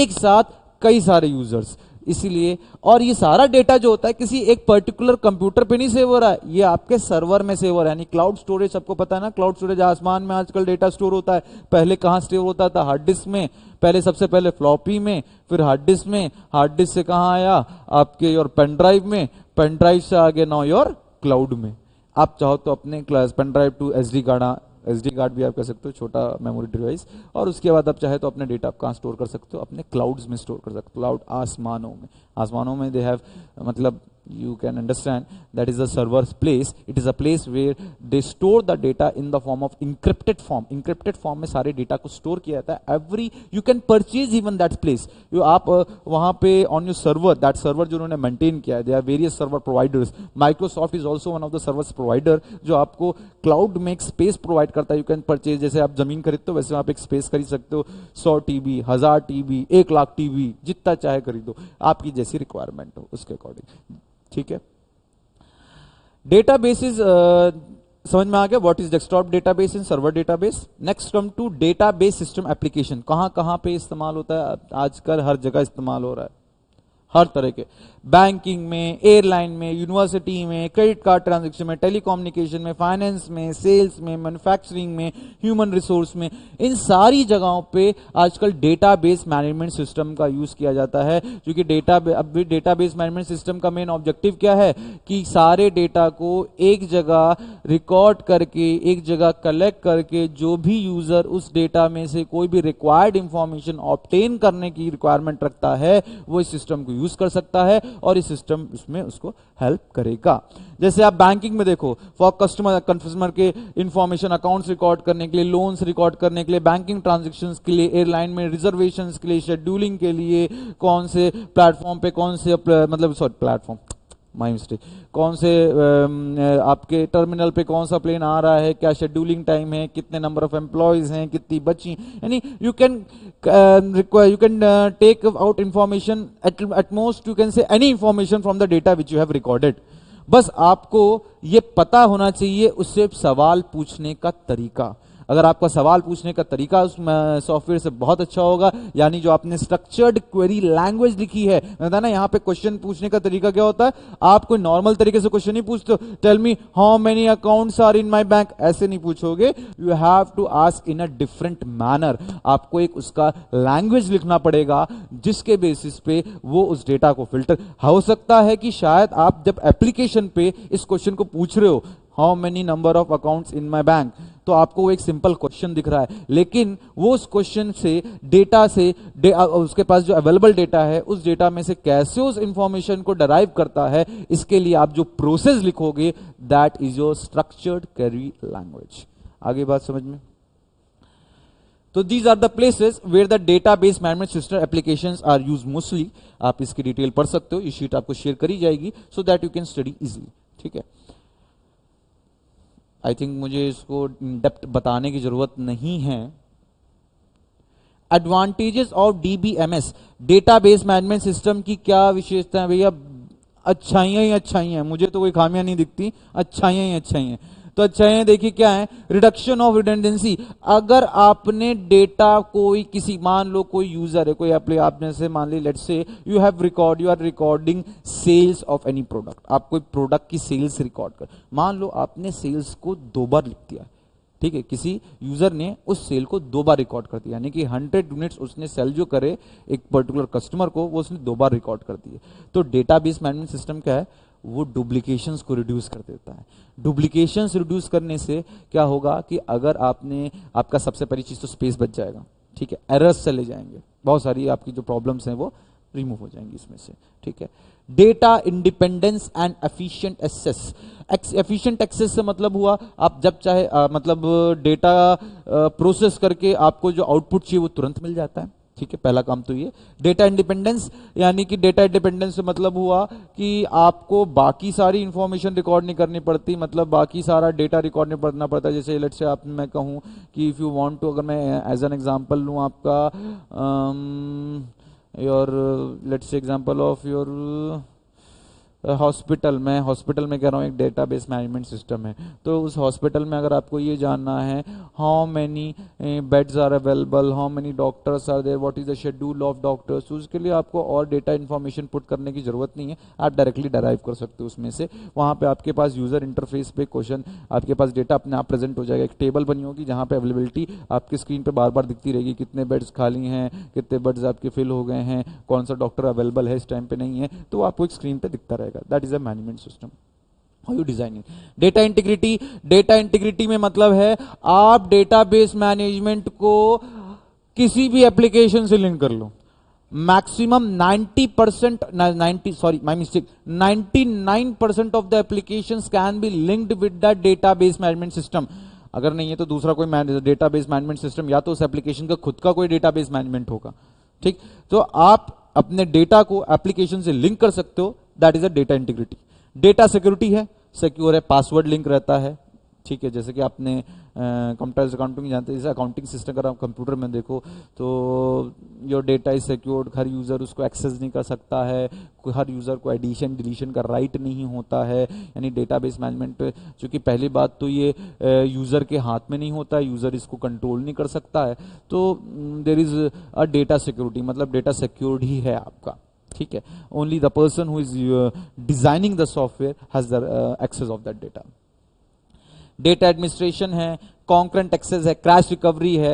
एक साथ कई सारे यूजर्स इसीलिए और ये सारा डेटा जो होता है किसी एक पर्टिकुलर कंप्यूटर पे नहीं सेव हो रहा है ये आपके सर्वर में सेव हो रहा है यानी क्लाउड स्टोरेज सबको पता है ना क्लाउड स्टोरेज आसमान में आजकल डेटा स्टोर होता है पहले कहाँ स्टोर होता था हार्ड डिस्क में पहले सबसे पहले फ्लॉपी में फिर हार्ड डिस्क में हार्ड डिस्क से कहाँ आया आपके योर पेन ड्राइव में पेन ड्राइव से आगे नाउ योर क्लाउड में आप चाहो तो अपने pen drive to S D गाड़ा एस कार्ड भी आप कह सकते हो छोटा मेमोरी डिवाइस और उसके बाद आप चाहे तो अपने डेटा आप कहाँ स्टोर कर सकते हो अपने क्लाउड्स में स्टोर कर सकते हो क्लाउड आसमानों में आसमानों में दे हैव मतलब you can understand that is a server's place it is a place where they store the data in the form of encrypted form encrypted form mein sare data ko store kiya jata hai every you can purchase even that place you aap uh, wahan pe on your server that server jo unhone maintain kiya है there are various server providers Microsoft is also one of the service provider jo aapko cloud में एक space provide karta है you can purchase jaise aap zameen kharidte ho वैसे आप एक space खरीद सकते हो 100 TB 1000 TB 1 लाख TB जितना चाहे खरीदो आपकी जैसी रिक्वायरमेंट हो उसके अकॉर्डिंग ठीक है डेटा बेसिस uh, समझ में आ गया what is desktop database in server database next come to database system application कहां कहां पे इस्तेमाल होता है आजकल हर जगह इस्तेमाल हो रहा है हर तरह के बैंकिंग में एयरलाइन में यूनिवर्सिटी में क्रेडिट कार्ड ट्रांजेक्शन में टेलीकम्युनिकेशन में फाइनेंस में सेल्स में मैन्युफैक्चरिंग में ह्यूमन रिसोर्स में इन सारी जगहों पे आजकल डेटा बेस मैनेजमेंट सिस्टम का यूज़ किया जाता है क्योंकि डेटा अब डेटा बेस मैनेजमेंट सिस्टम का मेन ऑब्जेक्टिव क्या है कि सारे डेटा को एक जगह रिकॉर्ड करके एक जगह कलेक्ट करके जो भी यूज़र उस डेटा में से कोई भी रिक्वायर्ड इंफॉर्मेशन ऑप्टेन करने की रिक्वायरमेंट रखता है वो इस सिस्टम को यूज़ कर सकता है और ये सिस्टम इसमें उसको हेल्प करेगा जैसे आप बैंकिंग में देखो फॉर कस्टमर कस्टमर के इंफॉर्मेशन अकाउंट्स रिकॉर्ड करने के लिए लोन्स रिकॉर्ड करने के लिए बैंकिंग ट्रांजेक्शन के लिए एयरलाइन में रिजर्वेशन के लिए शेड्यूलिंग के लिए कौन से प्लेटफॉर्म पे कौन से मतलब सॉरी प्लेटफॉर्म माई मिस्टेक कौन से आपके टर्मिनल पे कौन सा प्लेन आ रहा है क्या शेड्यूलिंग टाइम है कितने नंबर ऑफ एम्प्लॉयज़ हैं कितनी बची यानी you can you can take out information at most you can say any information from the data which you have recorded बस आपको ये पता होना चाहिए उससे सवाल पूछने का तरीका अगर आपका सवाल पूछने का तरीका उस सॉफ्टवेयर से बहुत अच्छा होगा यानी जो आपने स्ट्रक्चर्ड क्वेरी लैंग्वेज लिखी है ना यहाँ पे क्वेश्चन पूछने का तरीका क्या होता है आप कोई नॉर्मल तरीके से क्वेश्चन नहीं पूछते tell me how many accounts are in my bank ऐसे नहीं पूछोगे you have to ask in a different manner आपको एक उसका लैंग्वेज लिखना पड़ेगा जिसके बेसिस पे वो उस डेटा को फिल्टर हो सकता है कि शायद आप जब एप्लीकेशन पे इस क्वेश्चन को पूछ रहे हो how many number of accounts in my bank तो आपको एक सिंपल क्वेश्चन दिख रहा है लेकिन वो उस क्वेश्चन से डेटा से दे, उसके पास जो अवेलेबल डेटा है उस डेटा में से कैसे उस इंफॉर्मेशन को डराइव करता है इसके लिए आप जो प्रोसेस लिखोगे that is your structured query language आगे बात समझ में तो these are the places where the data base management system application are use mostly आप इसकी डिटेल पढ़ सकते हो ये शीट आपको शेयर करी जाएगी so that you can study easily ठीक है आई थिंक मुझे इसको डेप्थ बताने की ज़रूरत नहीं है advantages of DBMS database management system की क्या विशेषता है भैया अच्छाइयां ही हैं मुझे तो कोई खामियां नहीं दिखती अच्छाइयां ही हैं तो अच्छा है देखिए क्या है रिडक्शन ऑफ रिडेंडेंसी अगर आपने डेटा कोई किसी मान लो कोई यूजर है कोई एप्ली आप से मान ली let say you have record you are recording sales of any product आप कोई प्रोडक्ट की सेल्स रिकॉर्ड कर मान लो आपने सेल्स को दो बार लिख दिया ठीक है किसी यूजर ने उस सेल को दो बार रिकॉर्ड कर दिया यानी कि 100 यूनिट्स उसने सेल जो करे एक पर्टिकुलर कस्टमर को वो उसने दो बार रिकॉर्ड कर दिए तो डेटाबेस मैनेजमेंट सिस्टम क्या है वो डुप्लीकेशन को रिड्यूस कर देता है डुप्लीकेशन रिड्यूस करने से क्या होगा कि अगर आपने आपका सबसे पहली चीज़ तो स्पेस बच जाएगा ठीक है एरर्स चले जाएंगे बहुत सारी आपकी जो प्रॉब्लम्स हैं वो रिमूव हो जाएंगी इसमें से ठीक है data independence and efficient access efficient access से मतलब हुआ आप जब चाहे आ, मतलब डेटा प्रोसेस करके आपको जो आउटपुट चाहिए वो तुरंत मिल जाता है ठीक है पहला काम तो ये डेटा इंडिपेंडेंस यानी कि डेटा इंडिपेंडेंस से मतलब हुआ कि आपको बाकी सारी इंफॉर्मेशन रिकॉर्ड नहीं करनी पड़ती मतलब बाकी सारा डेटा रिकॉर्ड नहीं पड़ना पड़ता जैसे लेट से आप मैं कहूँ कि इफ़ यू वांट टू अगर मैं एज एन एग्जांपल लूँ आपका your let's example of your hospital में हॉस्पिटल में कह रहा हूँ एक डेटाबेस मैनेजमेंट सिस्टम है तो उस हॉस्पिटल में अगर आपको ये जानना है how many beds are available how many doctors are there what is the schedule of doctors उसके लिए आपको और डेटा इन्फॉर्मेशन पुट करने की ज़रूरत नहीं है आप डायरेक्टली डराइव कर सकते हो उसमें से वहाँ पर आपके पास यूज़र इंटरफेस पे क्वेश्चन आपके पास डेटा अपने आप प्रेजेंट हो जाएगा एक टेबल बनी होगी जहाँ पर अवेलेबिलिटी आपकी स्क्रीन पर बार बार दिखती रहेगी कितने बेड्स खाली हैं कितने बेड्स आपके फिल हो गए हैं कौन सा डॉक्टर अवेलेबल है इस टाइम पर नहीं है तो आपको एक स्क्रीन पर दिखता रहेगा जाएगा that is a management system designing data integrity data integrity में मतलब है आप डेटाबेस मैनेजमेंट को किसी भी एप्लीकेशन से लिंक कर लो maximum 90 percent ninety sorry my mistake 99 percent of the application can be linked with the database management system अगर नहीं है तो दूसरा कोई डेटाबेस मैनेजमेंट सिस्टम या तो उस एप्लीकेशन का खुद का कोई डेटाबेस मैनेजमेंट होगा ठीक तो आप अपने डेटा को एप्लीकेशन से लिंक कर सकते हो that is a data integrity data security है सिक्योर है पासवर्ड लिंक रहता है ठीक है जैसे कि आपने कंप्यूटर अकाउंटिंग जानते हैं जैसे अकाउंटिंग सिस्टम अगर आप कंप्यूटर में देखो तो योर डेटा इज सिक्योर्ड हर यूज़र उसको एक्सेस नहीं कर सकता है हर यूज़र को एडिशन डिलीशन का राइट नहीं होता है यानी डेटाबेस मैनेजमेंट चूँकि पहली बात तो ये यूज़र के हाथ में नहीं होता है यूज़र इसको कंट्रोल नहीं कर सकता है तो there is a data security मतलब डेटा सिक्योर्ड ही है आपका ठीक है only the person who is designing the software has the access of that data data administration है कॉन्क्रेंट एक्सेस है क्रैश रिकवरी है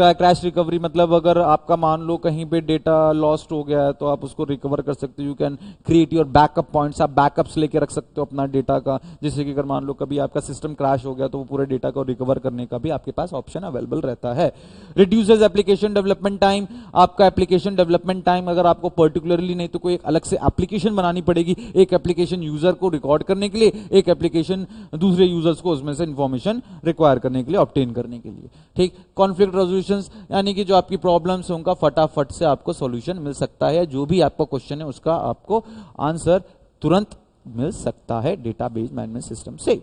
क्रैश रिकवरी मतलब अगर आपका मान लो कहीं पे डेटा लॉस्ट हो गया है तो आप उसको रिकवर कर सकते हो you can create your backup points आप बैकअप्स लेके रख सकते हो अपना डेटा का जैसे कि अगर मान लो कभी आपका सिस्टम क्रैश हो गया तो वो पूरे डेटा को रिकवर करने का भी आपके पास ऑप्शन अवेलेबल रहता है रिड्यूसेज एप्लीकेशन डेवलपमेंट टाइम आपका एप्लीकेशन डेवलपमेंट टाइम अगर आपको पर्टिकुलरली नहीं तो कोई एक अलग से एप्लीकेशन बनानी पड़ेगी एक एप्लीकेशन यूजर को रिकॉर्ड करने के लिए एक एप्लीकेशन दूसरे यूजर्स को उसमें से इंफॉर्मेशन रिक्वायर करने के लिए लिए ऑप्टेन करने के लिए ठीक कॉन्फ्लिक्ट रेजोल्यूशन यानी कि जो आपकी प्रॉब्लम्स उनका फटाफट से आपको सोल्यूशन मिल सकता है जो भी आपका क्वेश्चन है उसका आपको आंसर तुरंत मिल सकता है डेटाबेस मैनेजमेंट सिस्टम से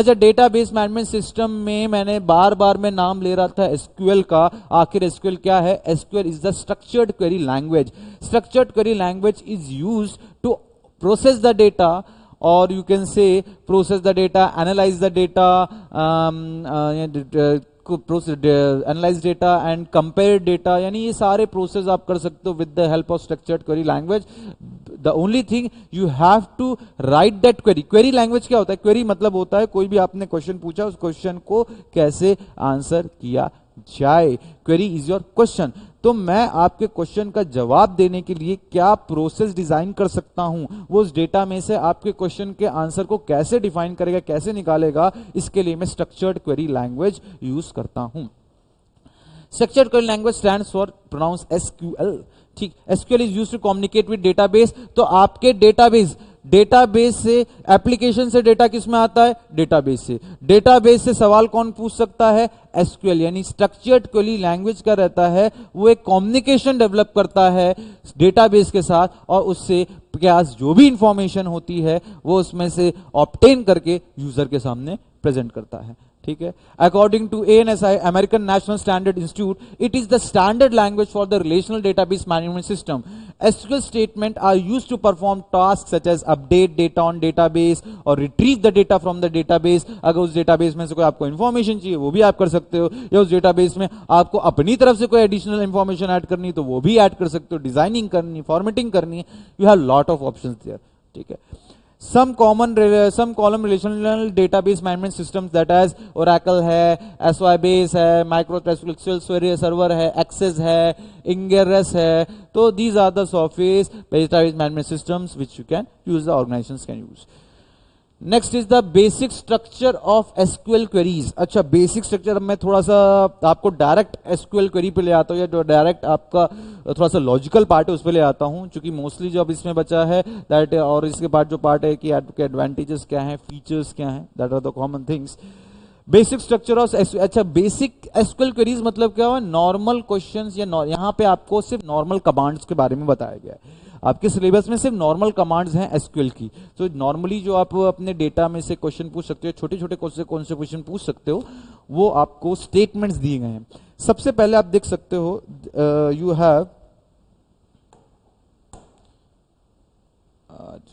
अच्छा डेटाबेस मैनेजमेंट सिस्टम में मैंने बार बार में नाम ले रहा था एसक्यूएल का आखिर एसक्यूएल क्या है SQL is the structured query language structured query language is use to process the data or you can say process the data, analyze the data, um, uh, process analyze data and compare data यानी ये सारे प्रोसेस आप कर सकते हो with the help of structured query language the only thing you have to write that query query language क्या होता है क्वेरी मतलब होता है कोई भी आपने क्वेश्चन पूछा उस क्वेश्चन को कैसे आंसर किया जाए क्वेरी इज योर क्वेश्चन तो मैं आपके क्वेश्चन का जवाब देने के लिए क्या प्रोसेस डिजाइन कर सकता हूं वो उस डेटा में से आपके क्वेश्चन के आंसर को कैसे डिफाइन करेगा कैसे निकालेगा इसके लिए मैं स्ट्रक्चर्ड क्वेरी लैंग्वेज यूज करता हूं structured query language stand for pronounce SQL ठीक SQL is use to communicate with database तो आपके डेटाबेस डेटाबेस से एप्लीकेशन से डेटा किस में आता है डेटाबेस से डेटाबेस से सवाल कौन पूछ सकता है एसक्यूएल यानी स्ट्रक्चर्ड क्वेली लैंग्वेज का रहता है वो एक कम्युनिकेशन डेवलप करता है डेटाबेस के साथ और उससे प्रयास जो भी इंफॉर्मेशन होती है वो उसमें से ऑप्टेन करके यूजर के सामने प्रेजेंट करता है ठीक है according to A N S I American National Standard Institute it is the standard language for the relational database management system SQL statement are use to perform task such as update data on database और retrieve the data from the database अगर उस database में से कोई आपको information चाहिए वो भी आप कर सकते हो या उस डेटाबेस में आपको अपनी तरफ से कोई एडिशनल इन्फॉर्मेशन एड करनी तो वो भी एड कर सकते हो डिजाइनिंग करनी फॉर्मेटिंग करनी you have lot of option ठीक है some common some column relational database management systems that as oracle है sybase है microsoft sql server है access है ingress है तो these are the softwares database management systems which you can use the organizations can use next is the basic structure of SQL queries अच्छा basic structure मैं थोड़ा सा आपको डायरेक्ट एसक्यूएल क्वेरी पे ले आता हूँ या डायरेक्ट आपका थोड़ा सा लॉजिकल पार्ट है उस पर ले आता हूँ क्योंकि मोस्टली जो अब इसमें बचा है दैट और इसके बाद जो पार्ट है कि आपके एडवांटेजेस क्या है फीचर्स क्या है that are the common things basic structure of अच्छा बेसिक एसक्यूएल क्वेरीज मतलब क्या हुआ नॉर्मल क्वेश्चन या यहाँ पे आपको सिर्फ नॉर्मल कमांड्स के बारे में बताया गया है आपके सिलेबस में सिर्फ नॉर्मल कमांड्स हैं एसक्यूएल की तो नॉर्मली जो आप अपने डेटा में से क्वेश्चन पूछ सकते हो छोटे छोटे कौन से कौन से क्वेश्चन पूछ सकते हो वो आपको स्टेटमेंट्स दिए गए हैं सबसे पहले आप देख सकते हो यू हैव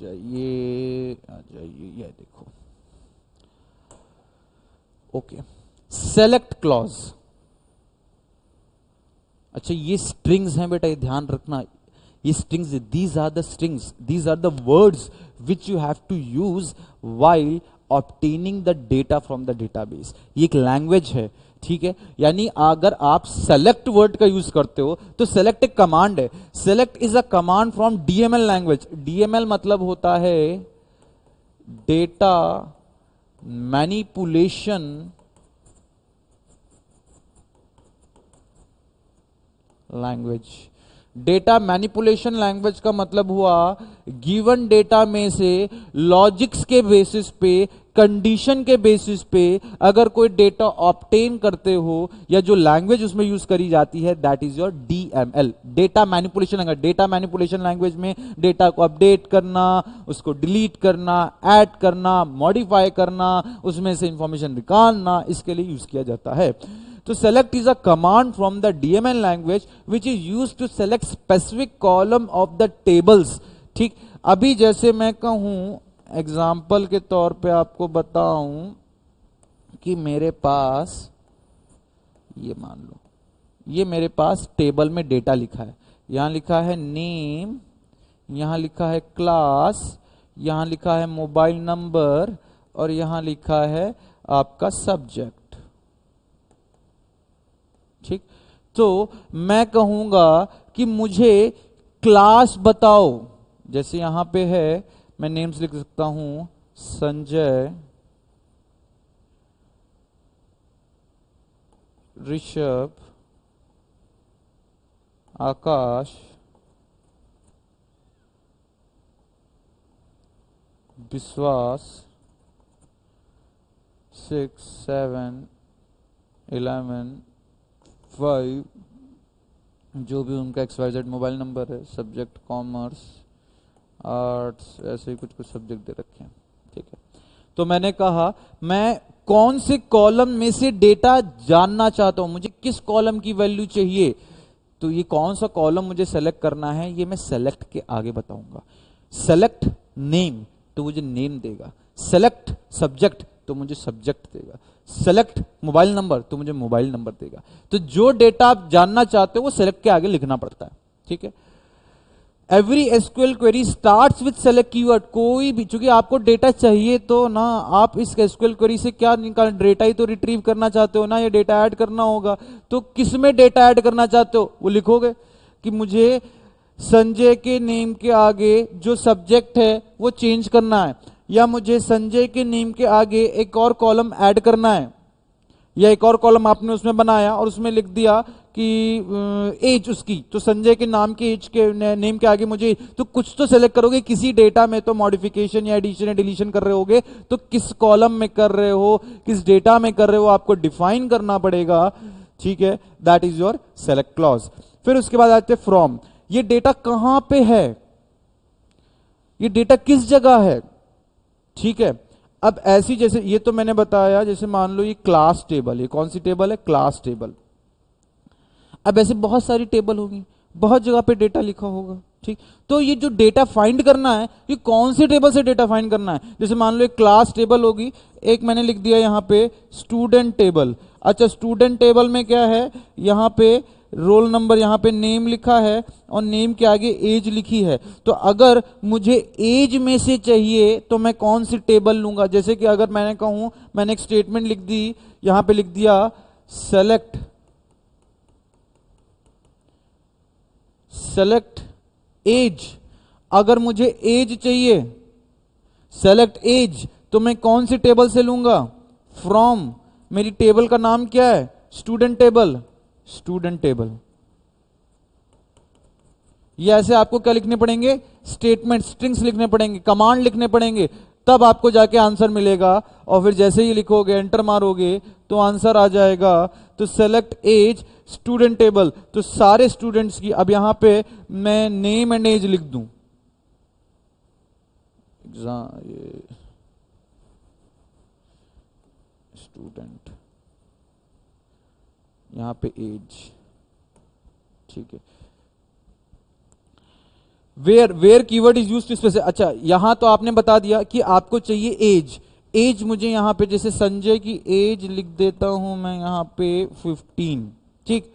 जाइए जाइए ये देखो ओके सेलेक्ट क्लॉज अच्छा ये स्ट्रिंग्स हैं बेटा ये ध्यान रखना ये strings these are the strings these are the words which you have to use while obtaining the data from the data database ये एक लैंग्वेज है ठीक है यानी अगर आप सेलेक्ट वर्ड का यूज करते हो तो सेलेक्ट एक कमांड है select is a command from DML language DML मतलब होता है data manipulation language data manipulation language का मतलब हुआ गिवन डेटा में से लॉजिक्स के बेसिस पे कंडीशन के बेसिस पे अगर कोई डेटा ऑप्टेन करते हो या जो लैंग्वेज उसमें यूज करी जाती है that is your DML data manipulation अगर डेटा मैनिपुलेशन लैंग्वेज में डेटा को अपडेट करना उसको डिलीट करना ऐड करना मॉडिफाई करना उसमें से इंफॉर्मेशन निकालना इसके लिए यूज किया जाता है तो select is a command from the DML language which is use to select specific column of the tables ठीक अभी जैसे मैं कहूं एग्जाम्पल के तौर पे आपको बताऊं कि मेरे पास ये मान लो ये मेरे पास टेबल में डेटा लिखा है यहां लिखा है नेम यहां लिखा है क्लास यहां लिखा है मोबाइल नंबर और यहां लिखा है आपका सब्जेक्ट ठीक तो मैं कहूंगा कि मुझे क्लास बताओ जैसे यहां पे है मैं नेम्स लिख सकता हूं संजय ऋषभ आकाश विश्वास सिक्स सेवन इलेवन वाई जो भी उनका X Y Z mobile number है सब्जेक्ट कॉमर्स आर्ट्स ऐसे ही कुछ कुछ सब्जेक्ट दे रखे हैं ठीक है तो मैंने कहा मैं कौन से कॉलम में से डेटा जानना चाहता हूं मुझे किस कॉलम की वैल्यू चाहिए तो ये कौन सा कॉलम मुझे सेलेक्ट करना है ये मैं सेलेक्ट के आगे बताऊंगा सेलेक्ट नेम तो मुझे नेम देगा सेलेक्ट सब्जेक्ट तो मुझे सब्जेक्ट देगा सेलेक्ट मोबाइल नंबर तो मुझे मोबाइल नंबर देगा तो जो डेटा आप जानना चाहते हो वो सेलेक्ट के आगे लिखना पड़ता है ठीक है every SQL query start with select keyword कोई भी चूंकि आपको डेटा चाहिए तो ना आप इस एसक्यूएल क्वेरी से क्या निकाल डेटा ही तो रिट्रीव करना चाहते हो ना ये डेटा ऐड करना होगा तो किस में डेटा ऐड करना चाहते हो वो लिखोगे कि मुझे संजय के नेम के आगे जो सब्जेक्ट है वो चेंज करना है या मुझे संजय के नेम के आगे एक और कॉलम ऐड करना है या एक और कॉलम आपने उसमें बनाया और उसमें लिख दिया कि एज उसकी तो संजय के नाम के एज के नेम के आगे मुझे तो कुछ तो सेलेक्ट करोगे किसी डेटा में तो मॉडिफिकेशन या एडिशन या डिलीशन कर रहे होगे तो किस कॉलम में कर रहे हो किस डेटा में कर रहे हो आपको डिफाइन करना पड़ेगा ठीक है that is your select clause फिर उसके बाद आते फ्रॉम ये डेटा कहां पे है ये डेटा किस जगह है ठीक है अब ऐसी जैसे ये तो मैंने बताया जैसे मान लो ये क्लास टेबल ये कौन सी टेबल है क्लास टेबल अब ऐसे बहुत सारी टेबल होगी बहुत जगह पे डेटा लिखा होगा ठीक तो ये जो डेटा फाइंड करना है ये कौन सी टेबल से डेटा फाइंड करना है जैसे मान लो एक क्लास टेबल होगी एक मैंने लिख दिया यहाँ पे स्टूडेंट टेबल अच्छा स्टूडेंट टेबल में क्या है यहाँ पे रोल नंबर यहाँ पे नेम लिखा है और नेम के आगे एज लिखी है तो अगर मुझे एज में से चाहिए तो मैं कौन सी टेबल लूंगा जैसे कि अगर मैंने कहूँ मैंने एक स्टेटमेंट लिख दी यहाँ पे लिख दिया सेलेक्ट सेलेक्ट एज अगर मुझे एज चाहिए सेलेक्ट एज तो मैं कौन सी टेबल से लूंगा फ्रॉम मेरी टेबल का नाम क्या है स्टूडेंट टेबल स्टूडेंट टेबल ये ऐसे आपको क्या लिखने पड़ेंगे स्टेटमेंट स्ट्रिंग्स लिखने पड़ेंगे कमांड लिखने पड़ेंगे तब आपको जाके आंसर मिलेगा और फिर जैसे ही लिखोगे एंटर मारोगे तो आंसर आ जाएगा तो सेलेक्ट एज स्टूडेंट टेबल तो सारे स्टूडेंट्स की अब यहां पे मैं नेम एंड एज लिख दूं स्टूडेंट यहाँ पे एज ठीक है where where keyword is use to specify अच्छा यहां तो आपने बता दिया कि आपको चाहिए एज एज मुझे यहाँ पे जैसे संजय की एज लिख देता हूं मैं यहां पे 15 ठीक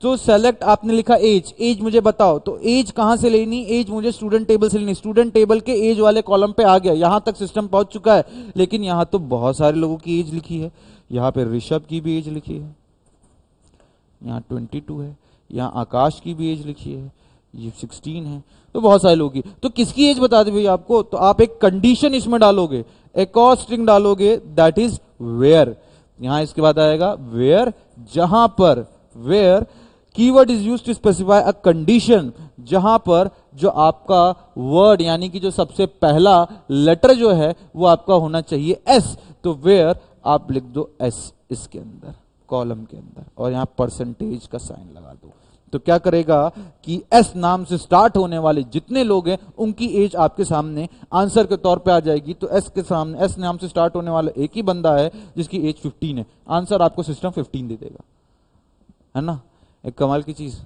तो सेलेक्ट आपने लिखा एज एज मुझे बताओ तो एज कहां से लेनी एज मुझे स्टूडेंट टेबल से लेनी स्टूडेंट टेबल के एज वाले कॉलम पे आ गया यहां तक सिस्टम पहुंच चुका है लेकिन यहां तो बहुत सारे लोगों की एज लिखी है यहां पे ऋषभ की भी एज लिखी है यहाँ ट्वेंटी टू है यहाँ आकाश की भी एज लिखी है ये सिक्सटीन है तो बहुत सारे लोग तो किसकी एज बता दे भाई आपको तो आप एक कंडीशन इसमें डालोगे एक और स्ट्रिंग डालोगे दैट इज वेयर यहां इसके बाद आएगा वेयर जहां पर where keyword is use to specify a condition जहां पर जो आपका वर्ड यानी कि जो सबसे पहला लेटर जो है वो आपका होना चाहिए एस तो वेयर आप लिख दो एस इसके अंदर कॉलम के अंदर और यहां परसेंटेज का साइन लगा दो तो क्या करेगा कि एस नाम से स्टार्ट होने वाले जितने लोग हैं उनकी एज आपके सामने आंसर के तौर पे आ जाएगी तो एस के सामने एस नाम से स्टार्ट होने वाला एक ही बंदा है जिसकी एज 15 है आंसर आपको सिस्टम 15 दे देगा है ना एक कमाल की चीज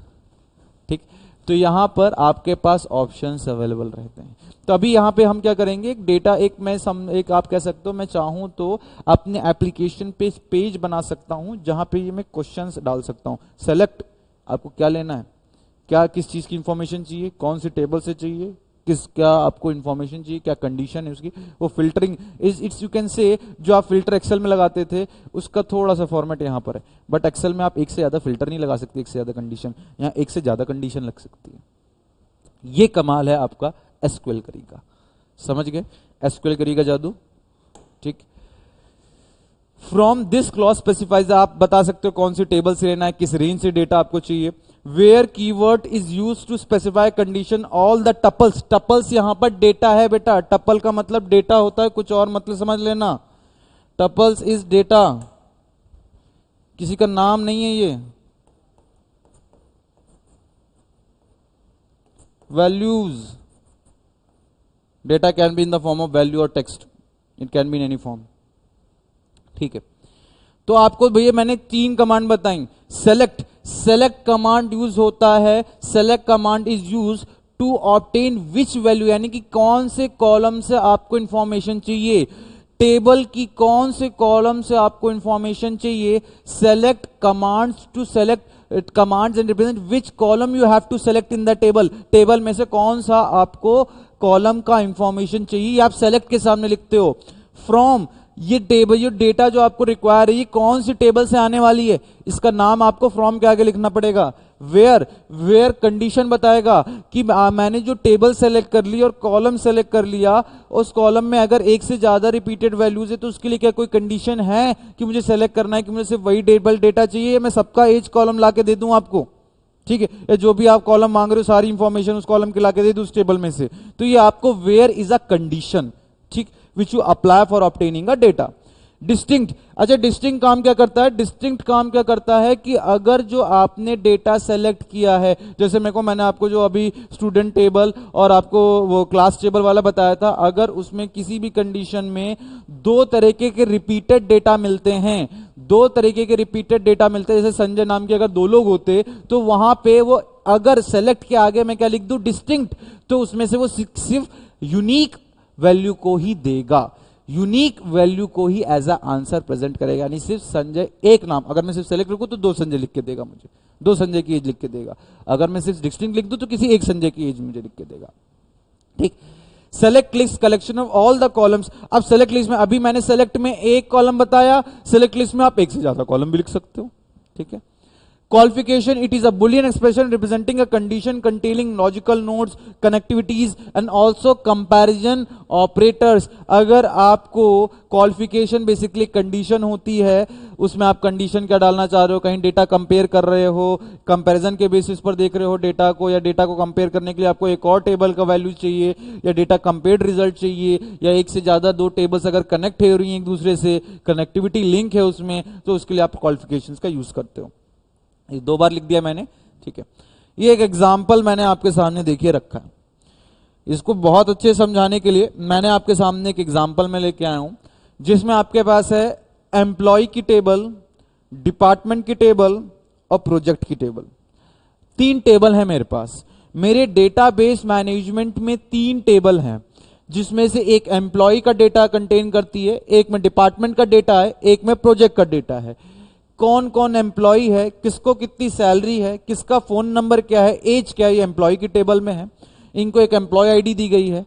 ठीक है तो यहाँ पर आपके पास ऑप्शंस अवेलेबल रहते हैं तो अभी यहाँ पे हम क्या करेंगे एक डेटा एक मैं सम एक आप कह सकते हो मैं चाहूँ तो अपने एप्लीकेशन पे पेज बना सकता हूँ जहाँ पे ये मैं क्वेश्चंस डाल सकता हूँ सेलेक्ट आपको क्या लेना है क्या किस चीज़ की इंफॉर्मेशन चाहिए कौन से टेबल से चाहिए किस क्या आपको इन्फॉर्मेशन चाहिए क्या कंडीशन है उसकी वो filtering is it's you can say जो आप फिल्टर एक्सेल में लगाते थे उसका थोड़ा सा फॉर्मेट यहाँ पर है बट एक्सेल में आप एक से ज़्यादा फिल्टर नहीं लगा सकते एक से ज़्यादा कंडीशन यहाँ एक से ज़्यादा कंडीशन लग सकती है ये कमाल है आपका एसक्वेल करी का समझ गए एसक्वेल करी का जादू ठीक फ्रॉम दिस क्लॉज स्पेसिफाइज आप बता सकते हो कौन सी टेबल से लेना है किस रेंज से डेटा आपको चाहिए where keyword is use to specify condition all the tuples tuples यहां पर डेटा है बेटा टपल का मतलब डेटा होता है कुछ और मतलब समझ लेना टपल्स इज डेटा किसी का नाम नहीं है ये values data can be in the form of value और text it can be in any form ठीक है तो आपको भैया मैंने तीन कमांड बताई सेलेक्ट सेलेक्ट कमांड यूज होता है select command is use to obtain which value यानी कि कौन से कॉलम से आपको इंफॉर्मेशन चाहिए टेबल की कौन से कॉलम से आपको इंफॉर्मेशन चाहिए select command to select commands and represent which column you have to select in the table table में से कौन सा आपको कॉलम का इंफॉर्मेशन चाहिए आप सेलेक्ट के सामने लिखते हो फ्रॉम ये टेबल ये डेटा जो आपको रिक्वायर है ये कौन सी टेबल से आने वाली है इसका नाम आपको फ्रॉम के आगे लिखना पड़ेगा वेयर वेयर कंडीशन बताएगा कि आ, मैंने जो टेबल सेलेक्ट कर ली और कॉलम सेलेक्ट कर लिया उस कॉलम में अगर एक से ज़्यादा रिपीटेड वैल्यूज है तो उसके लिए क्या कोई कंडीशन है कि मुझे सेलेक्ट करना है कि मुझे सिर्फ वही टेबल डेटा चाहिए मैं सबका एज कॉलम ला के दे दूं आपको ठीक है जो भी आप कॉलम मांग रहे हो सारी इंफॉर्मेशन उस कॉलम के ला के दे दू उस टेबल में से तो ये आपको where is a condition which you apply for obtaining a data distinct अच्छा डिस्टिंक्ट काम क्या करता है डिस्टिंक्ट काम क्या करता है कि अगर जो आपने डेटा सेलेक्ट किया है जैसे मेरे को मैंने आपको जो अभी स्टूडेंट टेबल और आपको वो क्लास टेबल वाला बताया था अगर उसमें किसी भी कंडीशन में दो तरीके के रिपीटेड डेटा मिलते हैं दो तरीके के रिपीटेड डेटा मिलते हैं जैसे संजय नाम के अगर दो लोग होते तो वहां पर वो अगर सेलेक्ट के आगे मैं क्या लिख दू डिस्टिंक्ट तो उसमें से वो सिर्फ यूनिक वैल्यू को ही देगा यूनिक वैल्यू को ही एज अ आंसर प्रेजेंट करेगा यानी सिर्फ संजय एक नाम अगर मैं सिर्फ सेलेक्ट रखू तो दो संजय लिख के देगा मुझे दो संजय की एज लिख के देगा अगर मैं सिर्फ डिस्टिंग लिख दू तो किसी एक संजय की एज मुझे लिख के देगा ठीक select list collection of all the columns अब सेलेक्ट लिस्ट में अभी मैंने सेलेक्ट में एक कॉलम बताया सेलेक्ट लिस्ट में आप एक से ज्यादा कॉलम भी लिख सकते हो ठीक है qualification it is a boolean expression representing a condition containing logical nodes connectivities and also comparison operators अगर आपको qualification basically condition होती है उसमें आप condition क्या डालना चाह रहे हो कहीं data compare कर रहे हो comparison के basis पर देख रहे हो data को या data को compare करने के लिए आपको एक और table का value चाहिए या data compared result चाहिए या एक से ज़्यादा दो tables अगर connect हो रही हैं एक दूसरे से connectivity link है उसमें तो उसके लिए आप qualifications का use करते हो ये दो बार लिख दिया मैंने ठीक है ये एक एग्जाम्पल मैंने आपके सामने देखिए रखा है इसको बहुत अच्छे समझाने के लिए मैंने आपके सामने एक एग्जाम्पल में लेके आया हूं जिसमें आपके पास है एम्प्लॉय की टेबल डिपार्टमेंट की टेबल और प्रोजेक्ट की टेबल तीन टेबल है मेरे पास मेरे डेटाबेस मैनेजमेंट में तीन टेबल हैं जिसमें से एक एम्प्लॉय का डेटा कंटेन करती है एक में डिपार्टमेंट का डेटा है एक में प्रोजेक्ट का डेटा है कौन कौन एम्प्लॉय है किसको कितनी सैलरी है किसका फ़ोन नंबर क्या है एज क्या है ये एम्प्लॉय की टेबल में है इनको एक एम्प्लॉय आईडी दी गई है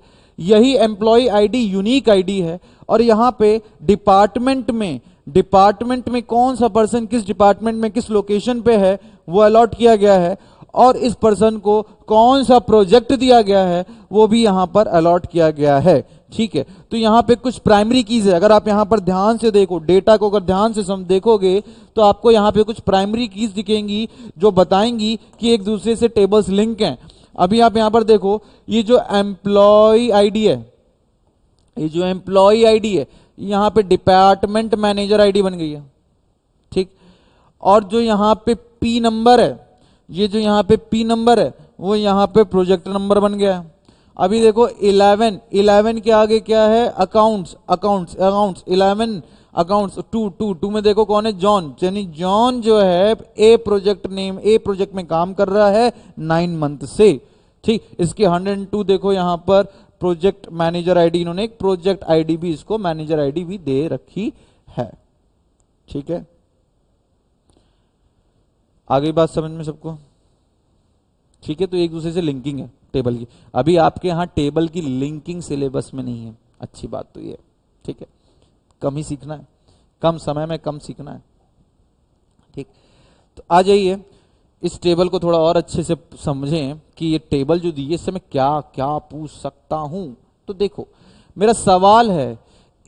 यही एम्प्लॉय आईडी यूनिक आईडी है और यहाँ पे डिपार्टमेंट में डिपार्टमेंट में कौन सा पर्सन किस डिपार्टमेंट में किस लोकेशन पे है वो अलॉट किया गया है और इस पर्सन को कौन सा प्रोजेक्ट दिया गया है वो भी यहां पर अलॉट किया गया है ठीक है तो यहां पे कुछ प्राइमरी कीज है अगर आप यहां पर ध्यान से देखो डेटा को अगर ध्यान से सम देखोगे तो आपको यहां पे कुछ प्राइमरी कीज दिखेंगी जो बताएंगी कि एक दूसरे से टेबल्स लिंक हैं अभी आप यहां पर देखो ये जो एम्प्लॉय आईडी है ये जो एम्प्लॉय आईडी है यहां पे डिपार्टमेंट मैनेजर आईडी बन गई है ठीक और जो यहां पर पी नंबर है ये जो यहाँ पे पी नंबर है वो यहाँ पे प्रोजेक्ट नंबर बन गया है अभी देखो इलेवन इलेवन के आगे क्या है accounts accounts accounts eleven accounts two two two में देखो कौन है जॉन यानी जॉन जो है A project name A project में काम कर रहा है नाइन मंथ से ठीक इसके हंड्रेड टू देखो यहां पर प्रोजेक्ट मैनेजर आईडी इन्होंने एक प्रोजेक्ट आईडी भी इसको मैनेजर आईडी भी दे रखी है ठीक है आ गई बात समझ में सबको ठीक है तो एक दूसरे से लिंकिंग है टेबल की अभी आपके यहाँ टेबल की लिंकिंग सिलेबस में नहीं है अच्छी बात तो ये ठीक है कम ही सीखना है कम समय में कम सीखना है ठीक तो आ जाइए इस टेबल को थोड़ा और अच्छे से समझें कि ये टेबल जो दी है इससे मैं क्या क्या पूछ सकता हूं तो देखो मेरा सवाल है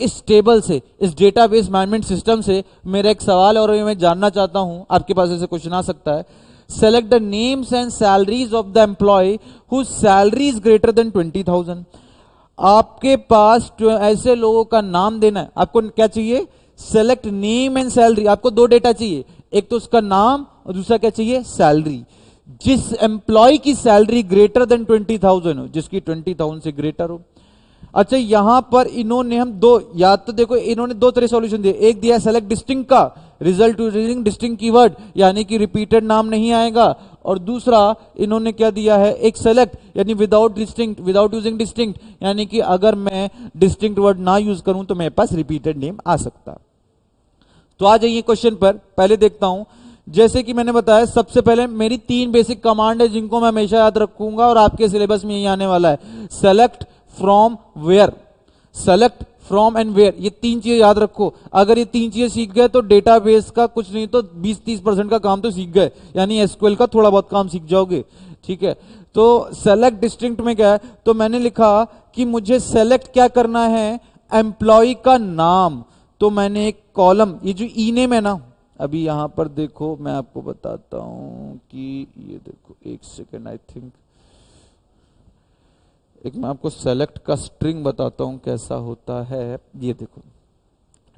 इस टेबल से इस डेटाबेस मैनेजमेंट सिस्टम से मेरा एक सवाल और मैं जानना चाहता हूं आपके पास ऐसे क्वेश्चन आ सकता है select the names and salaries of the employee salary is greater than twenty thousand आपके पास ऐसे लोगों का नाम देना है आपको क्या चाहिए सेलेक्ट नेम एंड सैलरी आपको दो डेटा चाहिए एक तो उसका नाम और दूसरा क्या चाहिए सैलरी जिस एम्प्लॉय की सैलरी ग्रेटर देन थाउजेंड हो जिसकी ट्वेंटी थाउजेंड से ग्रेटर हो अच्छा यहां पर इन्होंने हम दो याद तो देखो इन्होंने दो तरह सॉल्यूशन दिए एक दिया सेलेक्ट डिस्टिंग का रिजल्ट यूजिंग डिस्टिंग कीवर्ड यानी कि रिपीटेड नाम नहीं आएगा और दूसरा इन्होंने क्या दिया है एक सेलेक्ट यानी without distinct without using distinct यानी कि अगर मैं डिस्टिंक्ट वर्ड ना यूज करूं तो मेरे पास रिपीटेड नेम आ सकता तो आ जाइए क्वेश्चन पर पहले देखता हूं जैसे कि मैंने बताया सबसे पहले मेरी तीन बेसिक कमांड है जिनको मैं हमेशा याद रखूंगा और आपके सिलेबस में यही आने वाला है select from where select from and where ये तीन चीजें याद रखो अगर ये तीन चीजें सीख गए तो डेटाबेस का कुछ नहीं तो 20-30 परसेंट का काम तो सीख गए यानी एसक्यूएल का थोड़ा बहुत काम सीख जाओगे ठीक है तो सेलेक्ट डिस्ट्रिक्ट में क्या है तो मैंने लिखा कि मुझे सेलेक्ट क्या करना है एम्प्लॉय का नाम तो मैंने एक कॉलम ये जो ई e नेम है ना अभी यहां पर देखो मैं आपको बताता हूं कि ये देखो एक सेकेंड आई थिंक एक मैं आपको सेलेक्ट का स्ट्रिंग बताता हूं कैसा होता है ये देखो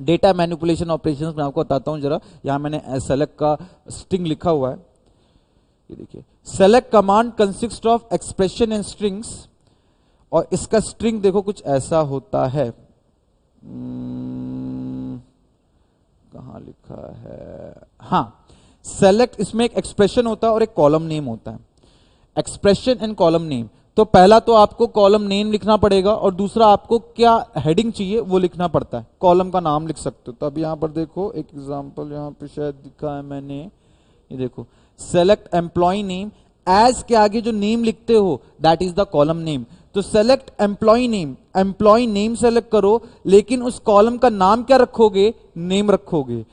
डेटा मैनिपुलेशन ऑपरेशन मैं आपको बताता हूं जरा यहां मैंने सेलेक्ट का स्ट्रिंग लिखा हुआ है ये देखिए select command consist of expression and strings और इसका स्ट्रिंग देखो कुछ ऐसा होता है hmm, कहा लिखा है हाँ सेलेक्ट इसमें एक एक्सप्रेशन होता है और एक कॉलम नेम होता है एक्सप्रेशन एंड कॉलम नेम तो पहला तो आपको कॉलम नेम लिखना पड़ेगा और दूसरा आपको क्या हेडिंग चाहिए वो लिखना पड़ता है कॉलम का नाम लिख सकते हो तो अब यहां पर देखो एक एग्जाम्पल यहां पे शायद दिखा है मैंने ये देखो सेलेक्ट एम्प्लॉय नेम एज के आगे जो नेम लिखते हो that is the column name तो select employee name employee name select करो लेकिन उस कॉलम का नाम क्या रखोगे नेम रखोगे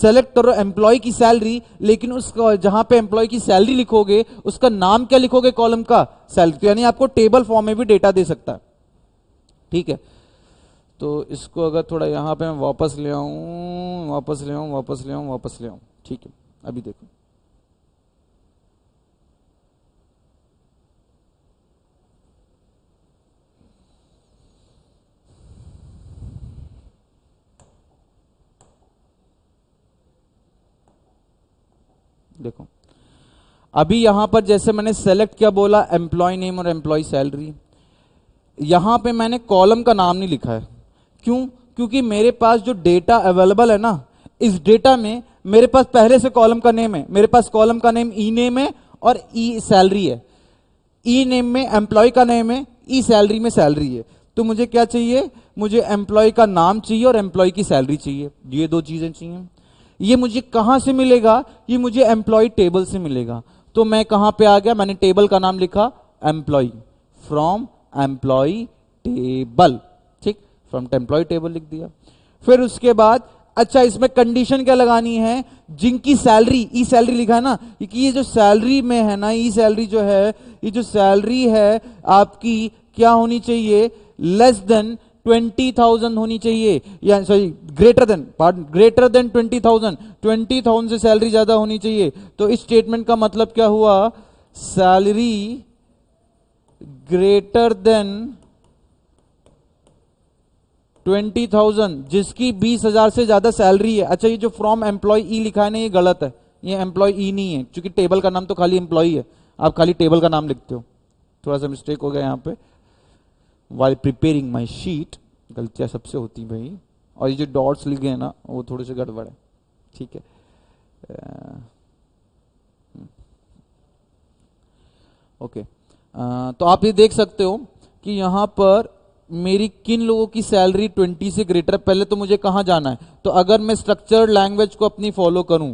सेलेक्ट करो एम्प्लॉय की सैलरी लेकिन उसका जहां पे एम्प्लॉय की सैलरी लिखोगे उसका नाम क्या लिखोगे कॉलम का सैलरी तो यानी आपको टेबल फॉर्म में भी डेटा दे सकता है ठीक है तो इसको अगर थोड़ा यहां पे मैं वापस ले आऊ वापस ले आऊ वापस ले आऊ वापस ले आऊ ठीक है अभी देखो देखो अभी यहां पर जैसे मैंने सेलेक्ट क्या बोला एम्प्लॉय नेम और एम्प्लॉय सैलरी यहां पे मैंने कॉलम का नाम नहीं लिखा है क्यों क्योंकि मेरे पास जो डेटा अवेलेबल है ना इस डेटा में मेरे पास पहले से कॉलम का नेम है मेरे पास कॉलम का नेम ई नेम है और ई e सैलरी है ई e नेम में एम्प्लॉय का नेम है ई e सैलरी में सैलरी है तो मुझे क्या चाहिए मुझे एम्प्लॉय का नाम चाहिए और एम्प्लॉय की सैलरी चाहिए ये दो चीज़ें चाहिए ये मुझे कहाँ से मिलेगा ये मुझे एम्प्लॉय टेबल से मिलेगा तो मैं कहाँ पे आ गया मैंने टेबल का नाम लिखा एम्प्लॉय फ्रॉम एम्प्लॉय टेबल ठीक फ्रॉम एम्प्लॉय टेबल लिख दिया फिर उसके बाद अच्छा इसमें कंडीशन क्या लगानी है जिनकी सैलरी ई सैलरी लिखा है ना कि ये जो सैलरी में है ना ई सैलरी जो है ये जो सैलरी है आपकी क्या होनी चाहिए लेस देन ट्वेंटी थाउजेंड होनी चाहिए या sorry greater than greater than twenty thousand twenty thousand से सैलरी ज्यादा होनी चाहिए तो इस स्टेटमेंट का मतलब क्या हुआ salary greater than twenty thousand जिसकी बीस हजार से ज्यादा सैलरी है अच्छा ये जो फ्रॉम एम्प्लॉय ई लिखा है ना ये गलत है ये एम्प्लॉय ई e नहीं है क्योंकि टेबल का नाम तो खाली एम्प्लॉय है आप खाली टेबल का नाम लिखते हो थोड़ा सा मिस्टेक हो गया यहां पर वाई प्रिपेयरिंग माई शीट गलतियाँ सबसे होती भाई और ये जो डॉट्स लिखे हैं ना वो थोड़े से गड़बड़ है ठीक है ओके तो आप ये देख सकते हो कि यहाँ पर मेरी किन लोगों की सैलरी 20 से ग्रेटर पहले तो मुझे कहाँ जाना है तो अगर मैं स्ट्रक्चर लैंग्वेज को अपनी फॉलो करूँ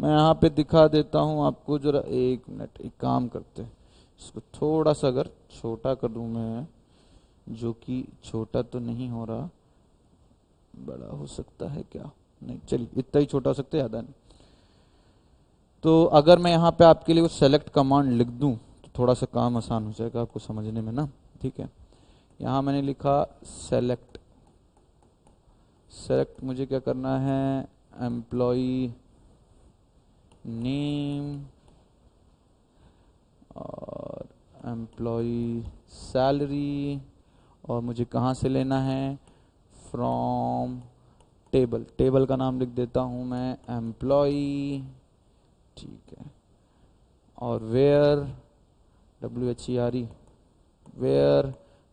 मैं यहाँ पे दिखा देता हूँ आपको जरा एक मिनट एक काम करते हैं इसको थोड़ा सा अगर छोटा कर दूँ मैं जो कि छोटा तो नहीं हो रहा बड़ा हो सकता है क्या नहीं चलिए इतना ही छोटा हो सकता है ज़्यादा नहीं तो अगर मैं यहाँ पे आपके लिए वो सेलेक्ट कमांड लिख दूँ तो थोड़ा सा काम आसान हो जाएगा आपको समझने में ना ठीक है यहाँ मैंने लिखा सेलेक्ट सेलेक्ट मुझे क्या करना है एम्प्लॉय नेम और एम्प्लॉय सैलरी और मुझे कहाँ से लेना है फ्रॉम टेबल टेबल का नाम लिख देता हूँ मैं एम्प्लॉय ठीक है और where W H E R E where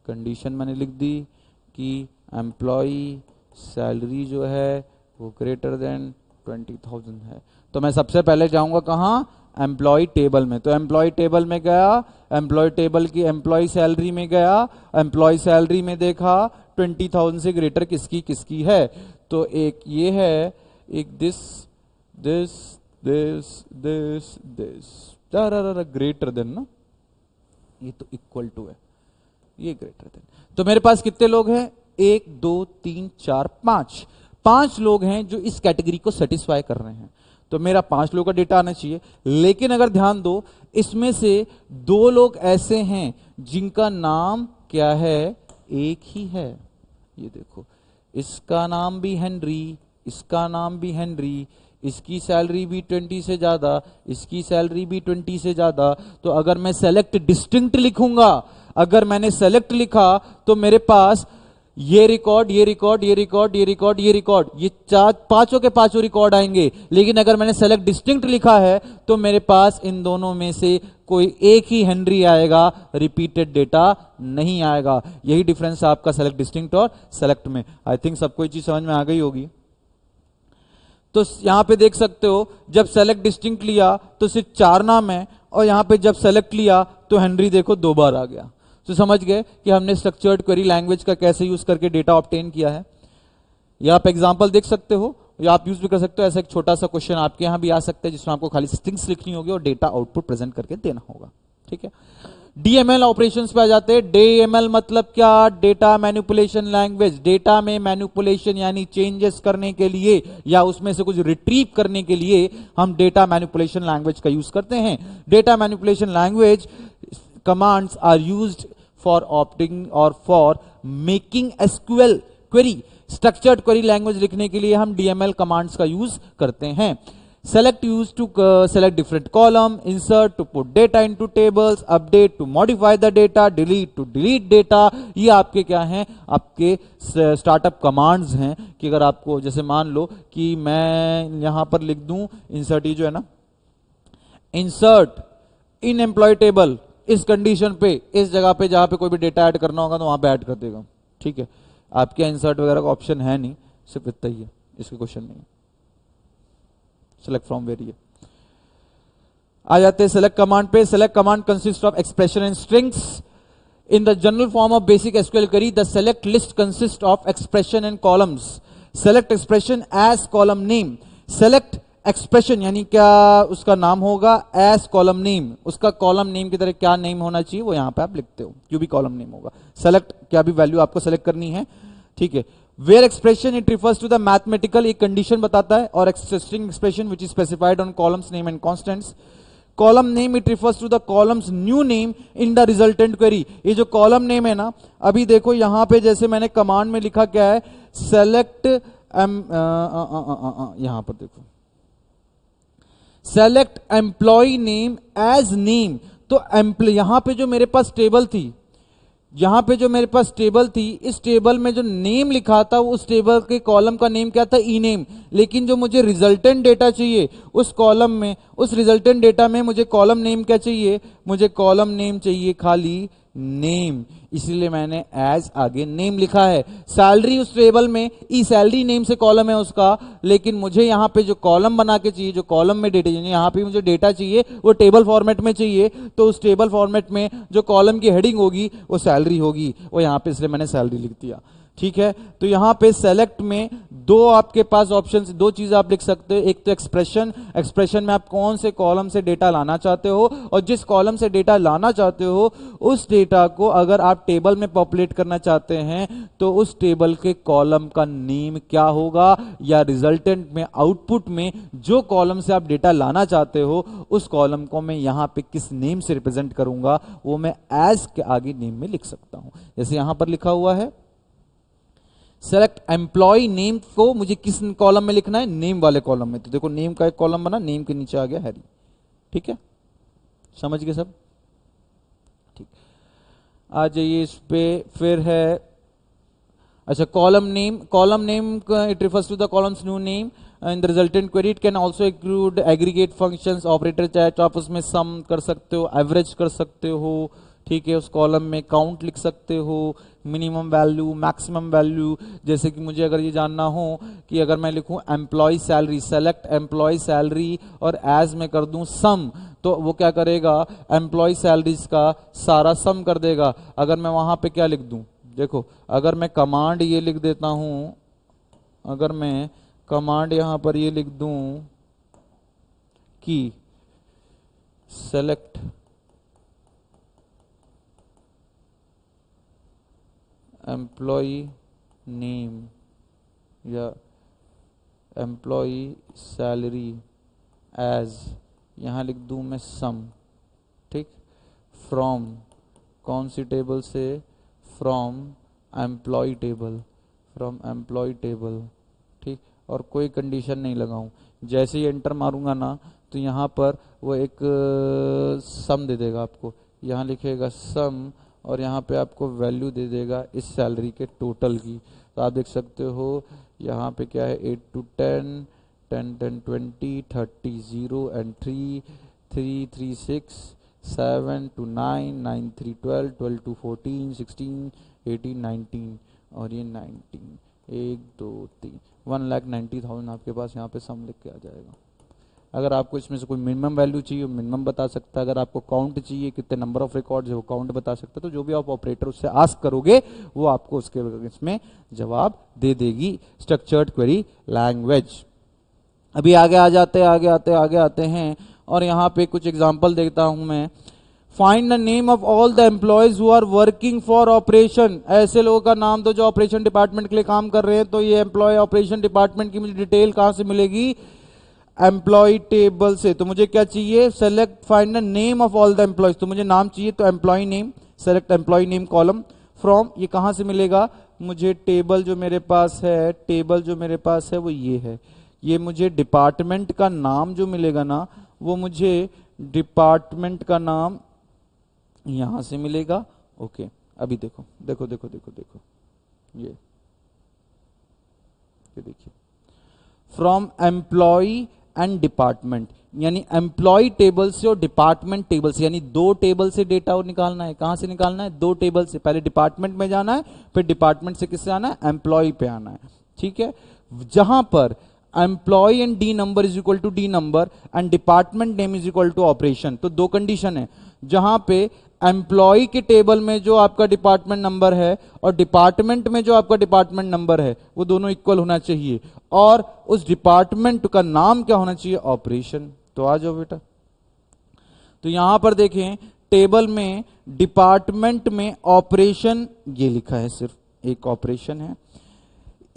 condition मैंने लिख दी कि एम्प्लॉय सैलरी जो है वो ग्रेटर देन ट्वेंटी थाउजेंड है तो मैं सबसे पहले जाऊँगा कहाँ एम्प्लॉय टेबल में तो एम्प्लॉय टेबल में गया एम्प्लॉय टेबल की एम्प्लॉय सैलरी में गया एम्प्लॉय सैलरी में देखा ट्वेंटी थाउजेंड से ग्रेटर किसकी किसकी है तो एक ये है एक this this this this this greater than ना ये तो इक्वल टू है ये ग्रेटर देन तो मेरे पास कितने लोग हैं एक दो तीन चार पांच पांच लोग हैं जो इस कैटेगरी को सेटिस्फाई कर रहे हैं तो मेरा पांच लोगों का डेटा आना चाहिए लेकिन अगर ध्यान दो इसमें से दो लोग ऐसे हैं जिनका नाम क्या है एक ही है ये देखो इसका नाम भी हेनरी इसका नाम भी हेनरी इसकी सैलरी भी ट्वेंटी से ज़्यादा इसकी सैलरी भी ट्वेंटी से ज़्यादा तो अगर मैं सेलेक्ट डिस्टिंक्ट लिखूंगा अगर मैंने सेलेक्ट लिखा तो मेरे पास ये रिकॉर्ड ये रिकॉर्ड ये रिकॉर्ड ये रिकॉर्ड ये रिकॉर्ड ये चार पांचों के पांचों रिकॉर्ड आएंगे लेकिन अगर मैंने सेलेक्ट डिस्टिंक्ट लिखा है तो मेरे पास इन दोनों में से कोई एक ही हेनरी आएगा रिपीटेड डेटा नहीं आएगा यही डिफरेंस है आपका सेलेक्ट डिस्टिंक्ट और सेलेक्ट में आई थिंक सबको चीज समझ में आ गई होगी तो यहां पर देख सकते हो जब सेलेक्ट डिस्टिंक्ट लिया तो सिर्फ चार नाम है और यहां पर जब सेलेक्ट लिया तो हेनरी देखो दो बार आ गया तो समझ गए कि हमने स्ट्रक्चर्ड क्वेरी लैंग्वेज का कैसे यूज करके डेटा ऑप्टेन किया है या आप एग्जाम्पल देख सकते हो या आप यूज भी कर सकते हो ऐसा एक छोटा सा क्वेश्चन आपके यहां भी आ सकता है जिसमें आपको खाली स्ट्रिंग्स लिखनी होगी और डेटा आउटपुट प्रेजेंट करके देना होगा ठीक है डीएमएल ऑपरेशन पे आ जाते हैं डीएमएल मतलब क्या डेटा मैन्युपुलेशन लैंग्वेज डेटा में मैन्युपुलेशन यानी चेंजेस करने के लिए या उसमें से कुछ रिट्रीव करने के लिए हम डेटा मैन्युपुलेशन लैंग्वेज का यूज करते हैं data manipulation language commands are used for opting or for making SQL query structured query language लिखने के लिए हम डीएमएल कमांड्स का यूज करते हैं select use to uh, select different column insert to put data into tables update to modify the data delete to delete data ये आपके क्या हैं आपके स्टार्टअप कमांड्स हैं कि अगर आपको जैसे मान लो कि मैं यहां पर लिख दूं insert ही जो है ना insert in employee table इस कंडीशन पे इस जगह पे जहां पे कोई भी डेटा ऐड करना होगा तो वहां पे ऐड कर देगा ठीक है आपके इंसर्ट वगैरह का ऑप्शन है नहीं सिर्फ इतना ही है इसके क्वेश्चन नहीं है सिलेक्ट फ्रॉम वेरिए आ जाते हैं सिलेक्ट कमांड पे select command consist of expression and strings in the general form of basic SQL query the select list consist of expression and columns select expression as column name select expression यानी क्या उसका नाम होगा as column name उसका column name की तरह क्या name होना चाहिए वो यहां पे आप लिखते हो क्यों भी कॉलम नेम होगा सेलेक्ट क्या भी वैल्यू आपको सेलेक्ट करनी है ठीक है where expression it refers to the mathematical एक कंडीशन बताता है और existing expression which is specified on columns name and constants column name it refers to the columns new name in the resultant query ये जो column name है ना अभी देखो यहां पे जैसे मैंने कमांड में लिखा क्या है सेलेक्ट एम यहां पर देखो select employee name as name तो यहां पे जो मेरे पास टेबल थी यहां पे जो मेरे पास टेबल थी इस टेबल में जो नेम लिखा था उस टेबल के कॉलम का नेम क्या था ई नेम लेकिन जो मुझे रिजल्टेंट डेटा चाहिए उस कॉलम में उस रिजल्टेंट डेटा में मुझे कॉलम नेम क्या चाहिए मुझे कॉलम नेम चाहिए खाली नेम इसलिए मैंने एज आगे नेम लिखा है सैलरी उस टेबल में ई सैलरी नेम से कॉलम है उसका लेकिन मुझे यहाँ पे जो कॉलम बना के चाहिए जो कॉलम में डेटा चाहिए यहां पे मुझे डेटा चाहिए वो टेबल फॉर्मेट में चाहिए तो उस टेबल फॉर्मेट में जो कॉलम की हेडिंग होगी वो सैलरी होगी वो यहां पे इसलिए मैंने सैलरी लिख दिया ठीक है तो यहाँ पे सेलेक्ट में दो आपके पास ऑप्शन दो चीज़ आप लिख सकते हो एक तो एक्सप्रेशन एक्सप्रेशन में आप कौन से कॉलम से डेटा लाना चाहते हो और जिस कॉलम से डेटा लाना चाहते हो उस डेटा को अगर आप टेबल में पॉपुलेट करना चाहते हैं तो उस टेबल के कॉलम का नेम क्या होगा या रिजल्टेंट में आउटपुट में जो कॉलम से आप डेटा लाना चाहते हो उस कॉलम को मैं यहाँ पे किस नेम से रिप्रेजेंट करूंगा वो मैं एज के आगे नेम में लिख सकता हूं जैसे यहां पर लिखा हुआ है सेलेक्ट एम्प्लॉय नेम को मुझे किस कॉलम में लिखना है नेम वाले कॉलम में तो देखो नेम का एक कॉलम बना नेम के नीचे आ गया हैरी ठीक है समझ गए सब ठीक आ जाइए इस पे फिर है अच्छा column name column name it refers to the columns new name in the resultant query it can also include aggregate function operator चाहे तो आप उसमें सम कर सकते हो एवरेज कर सकते हो ठीक है उस कॉलम में काउंट लिख सकते हो मिनिमम वैल्यू मैक्सिमम वैल्यू जैसे कि मुझे अगर ये जानना हो कि अगर मैं लिखूं employee salary select employee salary और एज मैं कर दूं सम तो वो क्या करेगा एम्प्लॉय सैलरीज का सारा सम कर देगा अगर मैं वहां पे क्या लिख दूं देखो अगर मैं कमांड ये लिख देता हूं अगर मैं कमांड यहां पर ये लिख दूं कि सेलेक्ट एम्प्लॉई नेम या एम्प्लॉई सैलरी एज यहाँ लिख दूँ मैं सम ठीक फ्रॉम कौन सी टेबल से from employee table from employee table ठीक और कोई कंडीशन नहीं लगाऊँ जैसे ही एंटर मारूंगा ना तो यहाँ पर वो एक सम दे देगा आपको यहाँ लिखेगा सम और यहाँ पे आपको वैल्यू दे देगा इस सैलरी के टोटल की तो आप देख सकते हो यहाँ पे क्या है eight two ten ten ten twenty thirty zero and three three three six seven two nine nine three twelve twelve two fourteen sixteen eighteen nineteen और ये नाइनटीन एक दो तीन वन लाख नाइन्टी थाउजेंड आपके पास यहाँ पे सम लिख के आ जाएगा अगर आपको इसमें से कोई मिनिमम वैल्यू चाहिए मिनिमम बता सकता है अगर आपको काउंट चाहिए कितने नंबर ऑफ रिकॉर्ड है वो काउंट बता सकता है तो जो भी आप ऑपरेटर उससे आस्क करोगे वो आपको उसके इसमें जवाब दे देगी स्ट्रक्चर्ड क्वेरी लैंग्वेज अभी आगे आ जाते आगे आते आगे आते हैं और यहाँ पे कुछ एग्जाम्पल देखता हूं मैं find the name of all the employees who are working for operation ऐसे लोगों का नाम दो जो ऑपरेशन डिपार्टमेंट के लिए काम कर रहे हैं तो ये एम्प्लॉय ऑपरेशन डिपार्टमेंट की मुझे डिटेल कहां से मिलेगी एम्प्लॉय टेबल से तो मुझे क्या चाहिए select find the name of all the employees तो मुझे नाम चाहिए तो employee name select employee name column from ये कहां से मिलेगा मुझे टेबल जो मेरे पास है टेबल जो मेरे पास है वो ये है ये मुझे डिपार्टमेंट का नाम जो मिलेगा ना वो मुझे डिपार्टमेंट का नाम यहां से मिलेगा ओके अभी देखो देखो देखो देखो देखो ये देखिए फ्रॉम एम्प्लॉय एंड डिपार्टमेंट यानी एम्प्लॉय टेबल से और डिपार्टमेंट टेबल से यानी दो टेबल से डेटा और निकालना है कहां से निकालना है दो टेबल से पहले डिपार्टमेंट में जाना है फिर डिपार्टमेंट से किससे आना है एम्प्लॉय पे आना है ठीक है जहां पर employee and D number is equal to D number and department name is equal to operation तो दो कंडीशन है जहां पे एम्प्लॉय के टेबल में जो आपका डिपार्टमेंट नंबर है और डिपार्टमेंट में जो आपका डिपार्टमेंट नंबर है वो दोनों इक्वल होना चाहिए और उस डिपार्टमेंट का नाम क्या होना चाहिए ऑपरेशन तो आ जाओ बेटा तो यहां पर देखें टेबल में डिपार्टमेंट में ऑपरेशन ये लिखा है सिर्फ एक ऑपरेशन है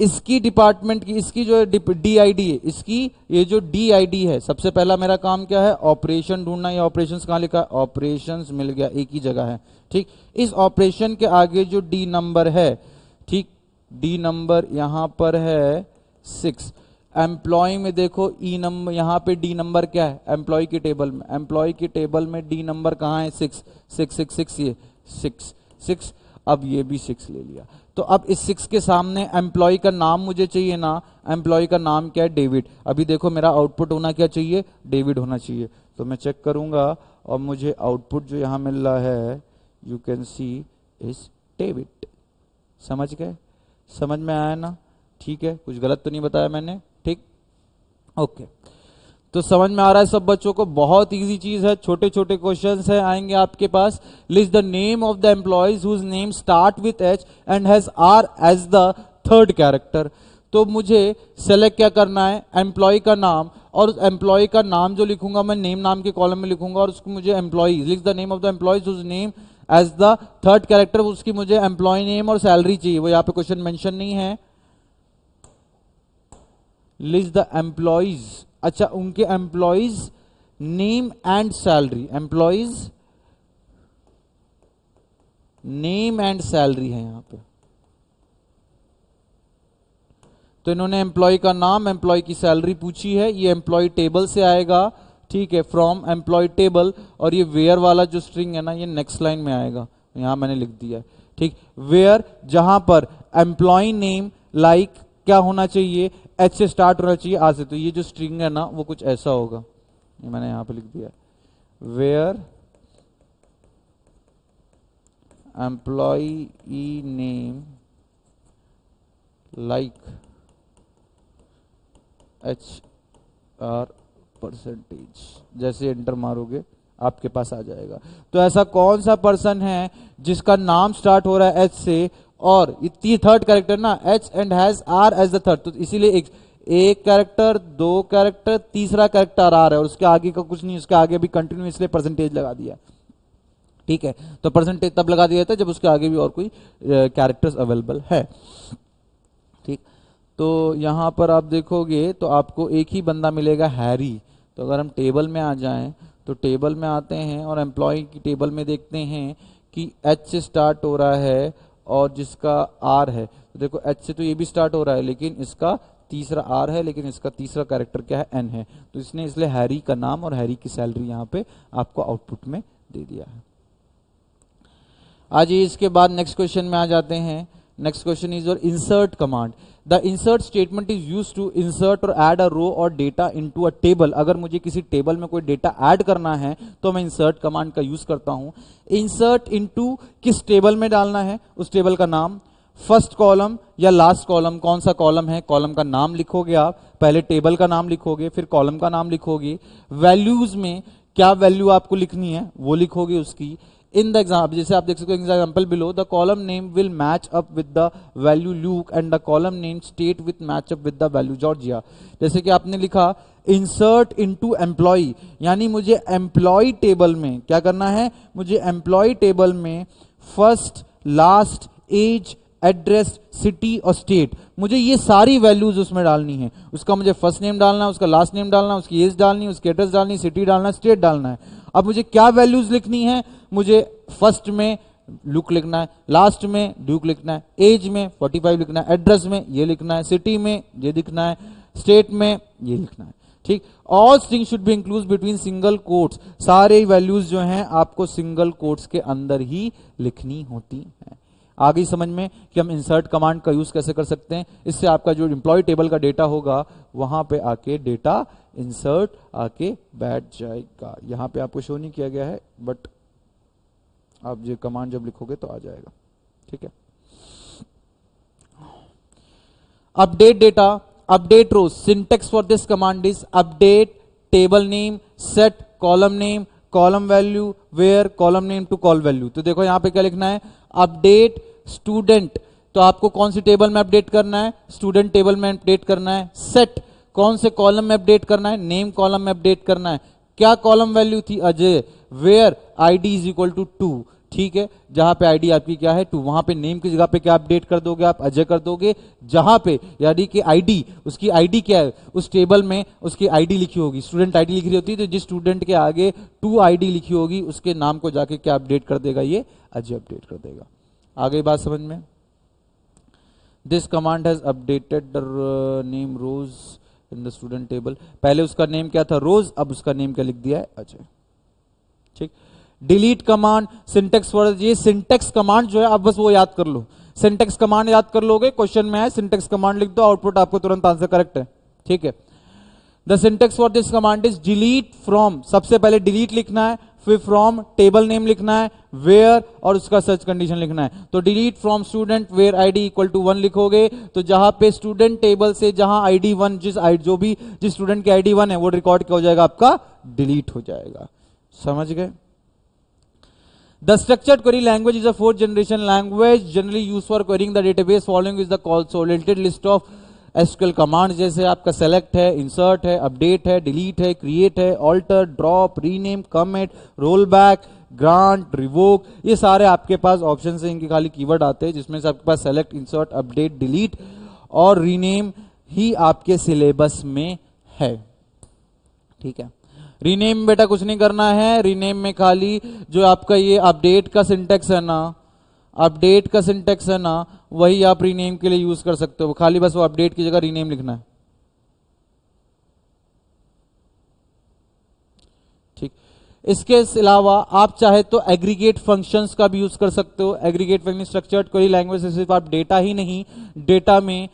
इसकी डिपार्टमेंट की इसकी जो डीआईडी है इसकी ये जो डीआईडी है सबसे पहला मेरा काम क्या है ऑपरेशन ढूंढना ये ऑपरेशन कहाँ लिखा है ऑपरेशन मिल गया एक ही जगह है ठीक इस ऑपरेशन के आगे जो डी नंबर है ठीक डी नंबर यहाँ पर है सिक्स एम्प्लॉय में देखो ई e नंबर यहाँ पे डी नंबर क्या है एम्प्लॉय की टेबल में एम्प्लॉय की टेबल में डी नंबर कहाँ है सिक्स सिक्स सिक्स सिक्स ये सिक्स सिक्स अब ये भी सिक्स ले लिया तो अब इस सिक्स के सामने एम्प्लॉय का नाम मुझे चाहिए ना एम्प्लॉय का नाम क्या है डेविड अभी देखो मेरा आउटपुट होना क्या चाहिए डेविड होना चाहिए तो मैं चेक करूंगा और मुझे आउटपुट जो यहां मिल रहा है you can see is David समझ गए समझ में आया ना ठीक है कुछ गलत तो नहीं बताया मैंने ठीक ओके okay. तो समझ में आ रहा है सब बच्चों को बहुत इजी चीज है छोटे छोटे क्वेश्चंस है आएंगे आपके पास list the name of the employees whose name start with H and has R as the third character तो मुझे सेलेक्ट क्या करना है एम्प्लॉय का नाम और उस एम्प्लॉय का नाम जो लिखूंगा मैं नेम नाम के कॉलम में लिखूंगा और उसको मुझे एम्प्लॉयज लिख the name of the employees whose name as the third character उसकी मुझे एम्प्लॉय नेम और सैलरी चाहिए वो यहाँ पे क्वेश्चन मैंशन नहीं है लिस्ट द एम्प्लॉयज अच्छा उनके employees name and salary employees name and salary है यहां पे तो इन्होंने एम्प्लॉय का नाम एम्प्लॉय की सैलरी पूछी है ये एम्प्लॉय टेबल से आएगा ठीक है फ्रॉम एम्प्लॉय टेबल और ये वेयर वाला जो स्ट्रिंग है ना ये नेक्स्ट लाइन में आएगा यहां मैंने लिख दिया ठीक वेयर जहां पर एम्प्लॉय नेम लाइक क्या होना चाहिए एच से स्टार्ट होना चाहिए आ से तो ये जो स्ट्रिंग है ना वो कुछ ऐसा होगा ये मैंने यहां पे लिख दिया where employee name like H R percentage जैसे एंटर मारोगे आपके पास आ जाएगा तो ऐसा कौन सा पर्सन है जिसका नाम स्टार्ट हो रहा है एच से और थर्ड कैरेक्टर ना H and has R as the third तो इसीलिए एक एक कैरेक्टर दो कैरेक्टर तीसरा कैरेक्टर आर है और उसके आगे का कुछ नहीं उसके आगे भी कंटिन्यू इसलिए परसेंटेज लगा दिया ठीक है तो परसेंटेज तब लगा दिया है जब उसके आगे भी और कोई कैरेक्टर्स अवेलेबल है ठीक तो यहां पर आप देखोगे तो आपको एक ही बंदा मिलेगा हैरी तो अगर हम टेबल में आ जाए तो टेबल में आते हैं और एम्प्लॉय की टेबल में देखते हैं कि एच स्टार्ट हो रहा है और जिसका आर है तो देखो एच से तो ये भी स्टार्ट हो रहा है लेकिन इसका तीसरा आर है लेकिन इसका तीसरा कैरेक्टर क्या है एन है तो इसने इसलिए हैरी का नाम और हैरी की सैलरी यहाँ पे आपको आउटपुट में दे दिया है आज इसके बाद नेक्स्ट क्वेश्चन में आ जाते हैं next question is your insert command the insert statement is used to insert or add a row or data into a table अगर मुझे किसी table में कोई data add करना है तो मैं insert command का use करता हूँ insert into किस table में डालना है उस table का नाम फर्स्ट कॉलम या लास्ट कॉलम कौन सा कॉलम है कॉलम का नाम लिखोगे आप पहले टेबल का नाम लिखोगे फिर कॉलम का नाम लिखोगे वैल्यूज में क्या वैल्यू आपको लिखनी है वो लिखोगे उसकी इन द एग्जाम्पल जैसे आप देख सकते हो example below the column name will match up with the value look and the column name state with match up with the value Georgia जैसे कि आपने लिखा इंसर्ट इन टू एम्प्लॉय यानी मुझे एम्प्लॉय टेबल में क्या करना है मुझे एम्प्लॉय टेबल में first last as address city और स्टेट मुझे ये सारी वैल्यूज उसमें डालनी है उसका मुझे फर्स्ट नेम डालना है उसका लास्ट नेम डालना है उसकी एज डालनी है उसकी एड्रेस डालनी सिटी डालना स्टेट डालना है अब मुझे क्या वैल्यूज लिखनी है मुझे फर्स्ट में लुक लिखना है लास्ट में ड्यूक लिखना है एज में 45 लिखना है एड्रेस में ये लिखना है सिटी में ये लिखना है स्टेट में ये लिखना है ठीक all string should be include between single quotes सारे वैल्यूज जो हैं आपको सिंगल कोट्स के अंदर ही लिखनी होती है आगे समझ में कि हम इंसर्ट कमांड का यूज कैसे कर सकते हैं इससे आपका जो इंप्लॉय टेबल का डेटा होगा वहां पे आके डेटा इंसर्ट आके बैठ जाएगा यहां पे आपको शो नहीं किया गया है बट आप जो कमांड जब लिखोगे तो आ जाएगा ठीक है update data update row syntax for this command is update table name set column name column value where column name to call value तो देखो यहां पे क्या लिखना है अपडेट स्टूडेंट तो आपको कौन सी टेबल में अपडेट करना है स्टूडेंट टेबल में अपडेट करना है सेट कौन से कॉलम में अपडेट करना है नेम कॉलम में अपडेट करना है क्या कॉलम वैल्यू थी Ajay where ID is equal to two ठीक है जहां पे आईडी आपकी क्या है टू वहां पे नेम की जगह पे क्या अपडेट कर दोगे आप अजय कर दोगे जहां पे यानी कि आईडी उसकी आईडी क्या है उस टेबल में उसकी आईडी लिखी होगी स्टूडेंट आईडी लिखी होती है तो जिस स्टूडेंट के आगे टू आईडी लिखी होगी उसके नाम को जाके क्या अपडेट कर देगा ये अजय अपडेट कर देगा आगे बात समझ में this command has updated name rows in the student table पहले उसका नेम क्या था रोज अब उसका नेम क्या लिख दिया है अजय अच्छा। ठीक डिलीट कमांड सिंटेक्स वर्ड ये सिंटेक्स कमांड जो है आप बस वो याद कर लो सिंटेक्स कमांड याद कर लोगे क्वेश्चन में है सिंटेक्स कमांड लिख दो आउटपुट आपको तुरंत आंसर करेक्ट है ठीक है the syntax for this command is delete from सबसे पहले डिलीट लिखना है फिर फ्रॉम टेबल नेम लिखना है वेयर और उसका सर्च कंडीशन लिखना है तो delete from student where ID equal to one लिखोगे तो जहां पे स्टूडेंट टेबल से जहां आईडी वन जिस आई जो भी जिस स्टूडेंट की आईडी वन है वो रिकॉर्ड क्या हो जाएगा आपका डिलीट हो जाएगा समझ गए The structured query language is a fourth generation language generally used for querying the database following is the related list of SQL command जैसे आपका सेलेक्ट है इंसर्ट है अपडेट है डिलीट है क्रिएट है alter drop rename comment rollback grant revoke ये सारे आपके पास ऑप्शन है इनके खाली कीवर्ड आते हैं जिसमें से आपके पास सेलेक्ट इंसर्ट अपडेट डिलीट और रीनेम ही आपके सिलेबस में है ठीक है रीनेम बेटा कुछ नहीं करना है रीनेम में खाली जो आपका ये अपडेट का सिंटेक्स है ना अपडेट का सिंटेक्स है ना वही आप रीनेम के लिए यूज कर सकते हो खाली बस वो अपडेट की जगह रीनेम लिखना है ठीक इसके अलावा आप चाहे तो एग्रीगेट फंक्शंस का भी यूज कर सकते हो एग्रीगेट फंक्शन स्ट्रक्चर्ड कोई लैंग्वेज सिर्फ आप डेटा ही नहीं डेटा में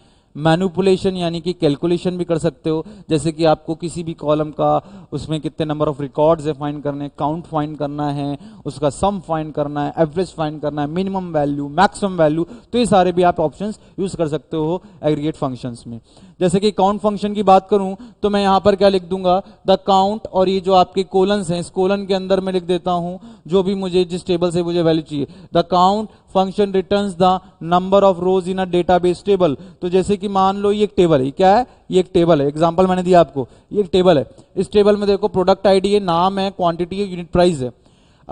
मैनुपुलेशन यानी कि कैलकुलेशन भी कर सकते हो जैसे कि आपको किसी भी कॉलम का उसमें कितने नंबर ऑफ रिकॉर्ड्स है फाइंड करने काउंट फाइंड करना है उसका सम फाइंड करना है एवरेज फाइंड करना है मिनिमम वैल्यू मैक्सिमम वैल्यू तो ये सारे भी आप ऑप्शन यूज़ कर सकते हो एग्रीगेट फंक्शन में जैसे कि काउंट फंक्शन की बात करूं तो मैं यहाँ पर क्या लिख दूंगा द काउंट और ये जो आपके कोलन हैं इस कोलन के अंदर मैं लिख देता हूँ जो भी मुझे जिस टेबल से मुझे वैल्यू चाहिए the count function returns the number of rows in a database table तो जैसे कि मान लो ये एक टेबल है क्या है ये एक टेबल है एग्जांपल मैंने दिया आपको ये एक टेबल है इस टेबल में देखो प्रोडक्ट आईडी है नाम है क्वांटिटी है यूनिट प्राइस है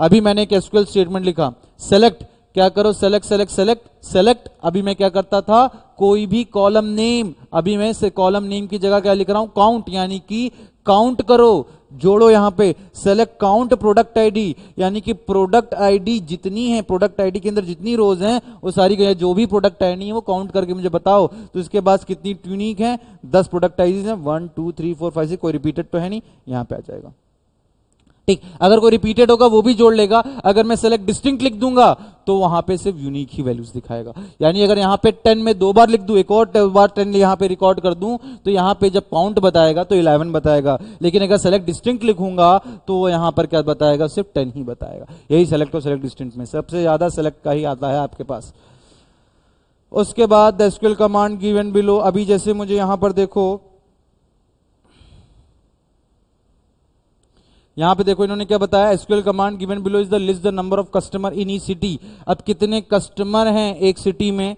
अभी मैंने एक एसक्यूएल स्टेटमेंट लिखा सेलेक्ट क्या करो सेलेक्ट सेलेक्ट सेलेक्ट सेलेक्ट अभी मैं क्या करता था कोई भी कॉलम नेम अभी मैं कॉलम नेम की जगह क्या लिख रहा हूं काउंट यानी कि काउंट करो जोड़ो यहां पे सेलेक्ट काउंट प्रोडक्ट आईडी यानी कि प्रोडक्ट आईडी जितनी है प्रोडक्ट आईडी के अंदर जितनी रोज हैं वो सारी है, जो भी प्रोडक्ट आईडी है वो काउंट करके मुझे बताओ तो इसके पास कितनी यूनिक है दस प्रोडक्ट आईडी है one two three four five six कोई रिपीटेड तो है नहीं यहां पे आ जाएगा टिक अगर कोई रिपीटेड होगा वो भी जोड़ लेगा अगर मैं सेलेक्ट डिस्टिंक्ट लिख दूंगा तो वहां पे सिर्फ यूनिक ही वैल्यूज दिखाएगा यानी अगर यहाँ पे टेन में दो बार लिख दू एक और बार टेन यहाँ पे रिकॉर्ड कर दूं तो यहां पे जब काउंट बताएगा तो इलेवन बताएगा लेकिन अगर सेलेक्ट डिस्टिंक्ट लिखूंगा तो वो यहाँ पर क्या बताएगा सिर्फ टेन ही बताएगा यही सेलेक्ट और सेलेक्ट डिस्टिंग में सबसे ज्यादा सेलेक्ट का ही आता है आपके पास उसके बाद एसक्यूएल कमांड गिवन बिलो अभी जैसे मुझे यहां पर देखो यहां पे देखो इन्होंने क्या बताया SQL command given below is the list the number of customer in each city अब कितने कस्टमर हैं एक सिटी में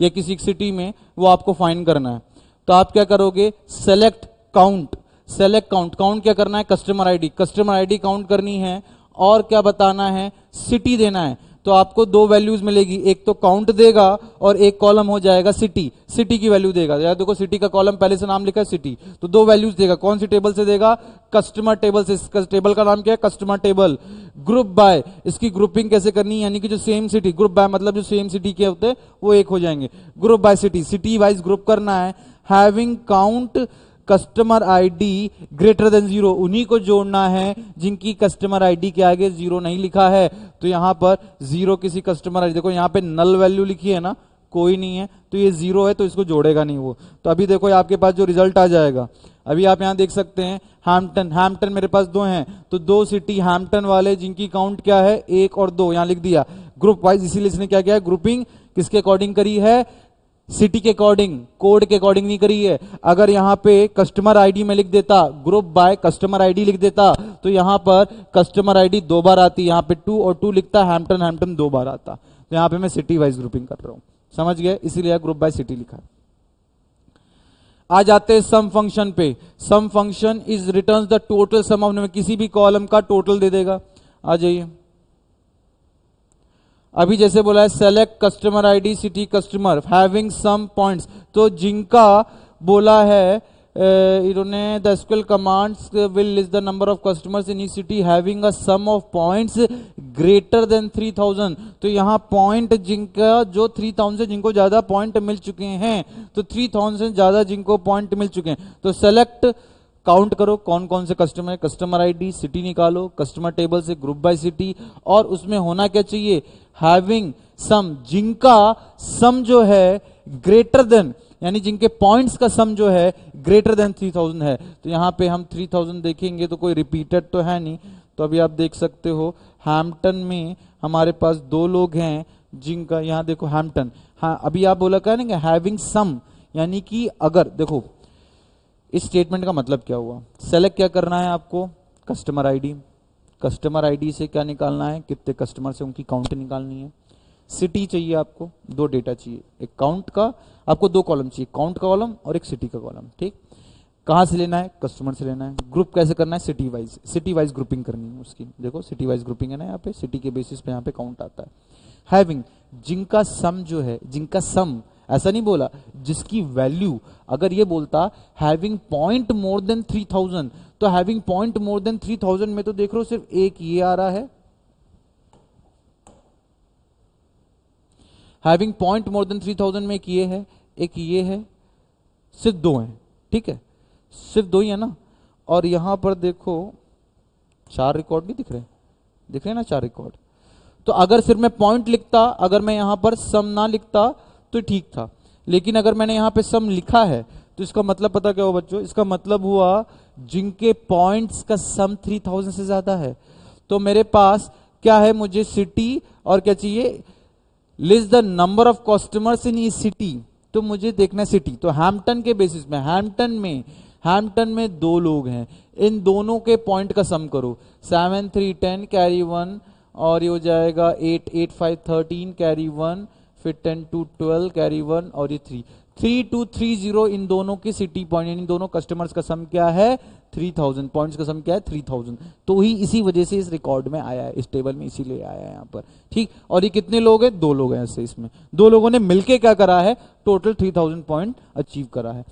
या किसी सिटी में वो आपको फाइन करना है तो आप क्या करोगे select count select count count क्या करना है customer ID customer ID count करनी है और क्या बताना है सिटी देना है तो आपको दो वैल्यूज मिलेगी एक तो काउंट देगा और एक कॉलम हो जाएगा सिटी सिटी की वैल्यू देगा यार देखो सिटी का कॉलम पहले से नाम लिखा है सिटी तो दो वैल्यूज देगा कौन सी टेबल से देगा कस्टमर टेबल से टेबल का नाम क्या है कस्टमर टेबल ग्रुप बाय इसकी ग्रुपिंग कैसे करनी है यानी कि जो सेम सिटी ग्रुप बाय मतलब जो सेम सिटी के होते हैं वो एक हो जाएंगे group by city city wise group करना है having count customer ID greater than zero उन्हीं को जोड़ना है जिनकी कस्टमर आईडी के आगे जीरो नहीं लिखा है तो यहां पर जीरो किसी कस्टमर आईडी देखो यहां पे नल वैल्यू लिखी है ना कोई नहीं है तो ये जीरो है तो इसको जोड़ेगा नहीं वो तो अभी देखो आपके पास जो रिजल्ट आ जाएगा अभी आप यहां देख सकते हैं हैम्पटन हैम्पटन मेरे पास दो हैं तो दो सिटी हैम्पटन वाले जिनकी काउंट क्या है एक और दो यहां लिख दिया ग्रुप वाइज इसीलिए इसने क्या किया ग्रुपिंग किसके अकॉर्डिंग करी है सिटी के अकॉर्डिंग कोड के अकॉर्डिंग नहीं करी है अगर यहाँ पे कस्टमर आईडी में लिख देता ग्रुप बाय कस्टमर आईडी लिख देता तो यहाँ पर कस्टमर आईडी दो बार आती यहाँ पे टू और टू लिखता हैम्पटन हैम्पटन दो बार आता तो यहाँ पे मैं सिटी वाइज ग्रुपिंग कर रहा हूँ समझ गए इसीलिए ग्रुप बाय सिटी लिखा है आ जाते हैं सम फंक्शन पे sum function is return the total sum of किसी भी कॉलम का टोटल दे देगा आ जाइए अभी जैसे बोला है select customer ID city customer having sum points तो जिनका बोला है इन्होंने the school commands will list the number of customers in each city having a sum of points greater than 3000 तो यहाँ पॉइंट जिनका जो 3000 से जिनको ज़्यादा पॉइंट मिल चुके हैं तो 3000 से ज़्यादा जिनको पॉइंट मिल चुके हैं तो सेलेक्ट काउंट करो कौन कौन से कस्टमर है कस्टमर आईडी सिटी निकालो कस्टमर टेबल से ग्रुप बाय सिटी और उसमें होना क्या चाहिए हैविंग सम जिनका सम जो है ग्रेटर देन यानी जिनके पॉइंट्स का सम जो है ग्रेटर देन 3000 है तो यहाँ पे हम 3000 देखेंगे तो कोई रिपीटेड तो है नहीं तो अभी आप देख सकते हो हैम्पटन में हमारे पास दो लोग हैं जिनका यहाँ देखो हैम्पटन हाँ अभी आप बोला कहेंगे हैविंग सम यानी कि अगर देखो इस स्टेटमेंट का मतलब क्या हुआ सेलेक्ट क्या करना है आपको कस्टमर आईडी कस्टमर आईडी से क्या निकालना है कितने कस्टमर से उनकी काउंट निकालनी है सिटी चाहिए आपको दो डेटा चाहिए एक काउंट का आपको दो कॉलम चाहिए काउंट का कॉलम और एक सिटी का कॉलम ठीक कहाँ से लेना है कस्टमर से लेना है ग्रुप कैसे करना है city wise city wise grouping करनी है उसकी देखो सिटी वाइज ग्रुपिंग है ना यहाँ पे सिटी के बेसिस पे यहाँ पे काउंट आता है हैविंग जिनका सम जो है जिनका सम ऐसा नहीं बोला जिसकी वैल्यू अगर ये बोलता having point more than three thousand तो having point more than three thousand में तो देख रहे हो सिर्फ एक ये आ रहा है having point more than three thousand में एक ये है एक ये है सिर्फ दो हैं ठीक है सिर्फ दो ही है ना और यहां पर देखो चार रिकॉर्ड भी दिख रहे दिख रहे ना चार रिकॉर्ड तो अगर सिर्फ मैं पॉइंट लिखता अगर मैं यहां पर सम ना लिखता तो ठीक था लेकिन अगर मैंने यहाँ पे सम लिखा है तो इसका मतलब पता क्या हो बच्चों इसका मतलब हुआ जिनके पॉइंट्स का सम 3000 से ज्यादा है तो मेरे पास क्या है मुझे सिटी और क्या चाहिए list the number of customers in each city तो मुझे देखना है सिटी तो हैम्पटन के बेसिस में हैम्पटन में हैम्पटन में दो लोग हैं इन दोनों के पॉइंट का सम करो seven three ten carry one और ये हो जाएगा eight eight five thirteen carry one फिर ten two twelve carry one और ये three three two three zero इन दोनों के सिटी पॉइंट यानी दोनों कस्टमर्स का सम क्या है थ्री थाउजेंड पॉइंट का सम क्या है थ्री थाउजेंड तो ही इसी वजह से इस रिकॉर्ड में आया है इस टेबल में इसीलिए आया है यहाँ पर ठीक और ये कितने लोग हैं दो लोग हैं ऐसे इसमें दो लोगों ने मिलके क्या करा है total three thousand point achieve करा है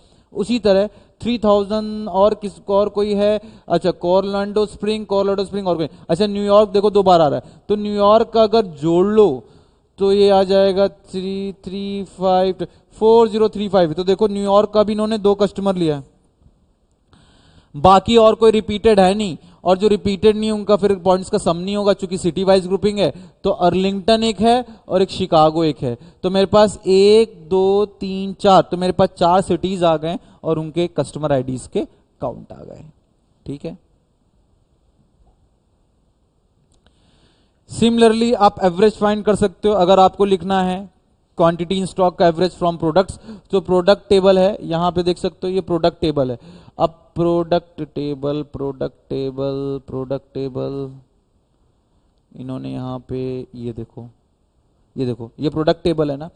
उसी तरह थ्री थाउजेंड और किस और कोई है अच्छा कॉर्लैंडो स्प्रिंग कॉर्लाडो स्प्रिंग और कोई अच्छा न्यूयॉर्क देखो दो बार आ रहा है तो न्यूयॉर्क का अगर जोड़ लो तो ये आ जाएगा three three five four zero three five तो देखो न्यूयॉर्क का भी इन्होंने दो कस्टमर लिया है बाकी और कोई रिपीटेड है नहीं और जो रिपीटेड नहीं उनका फिर पॉइंट्स का सम नहीं होगा चूंकि सिटी वाइज ग्रुपिंग है तो अर्लिंगटन एक है और एक शिकागो एक है तो मेरे पास एक दो तीन चार तो मेरे पास चार सिटीज आ गए और उनके कस्टमर आईडीज के काउंट आ गए ठीक है सिमिलरली आप एवरेज फाइंड कर सकते हो अगर आपको लिखना है क्वांटिटी इन स्टॉक का एवरेज फ्रॉम प्रोडक्ट्स जो प्रोडक्ट टेबल है यहां पे देख सकते हो ये प्रोडक्ट टेबल है अब product table product table product table इन्होंने यहाँ पे ये देखो ये देखो ये प्रोडक्ट टेबल है ना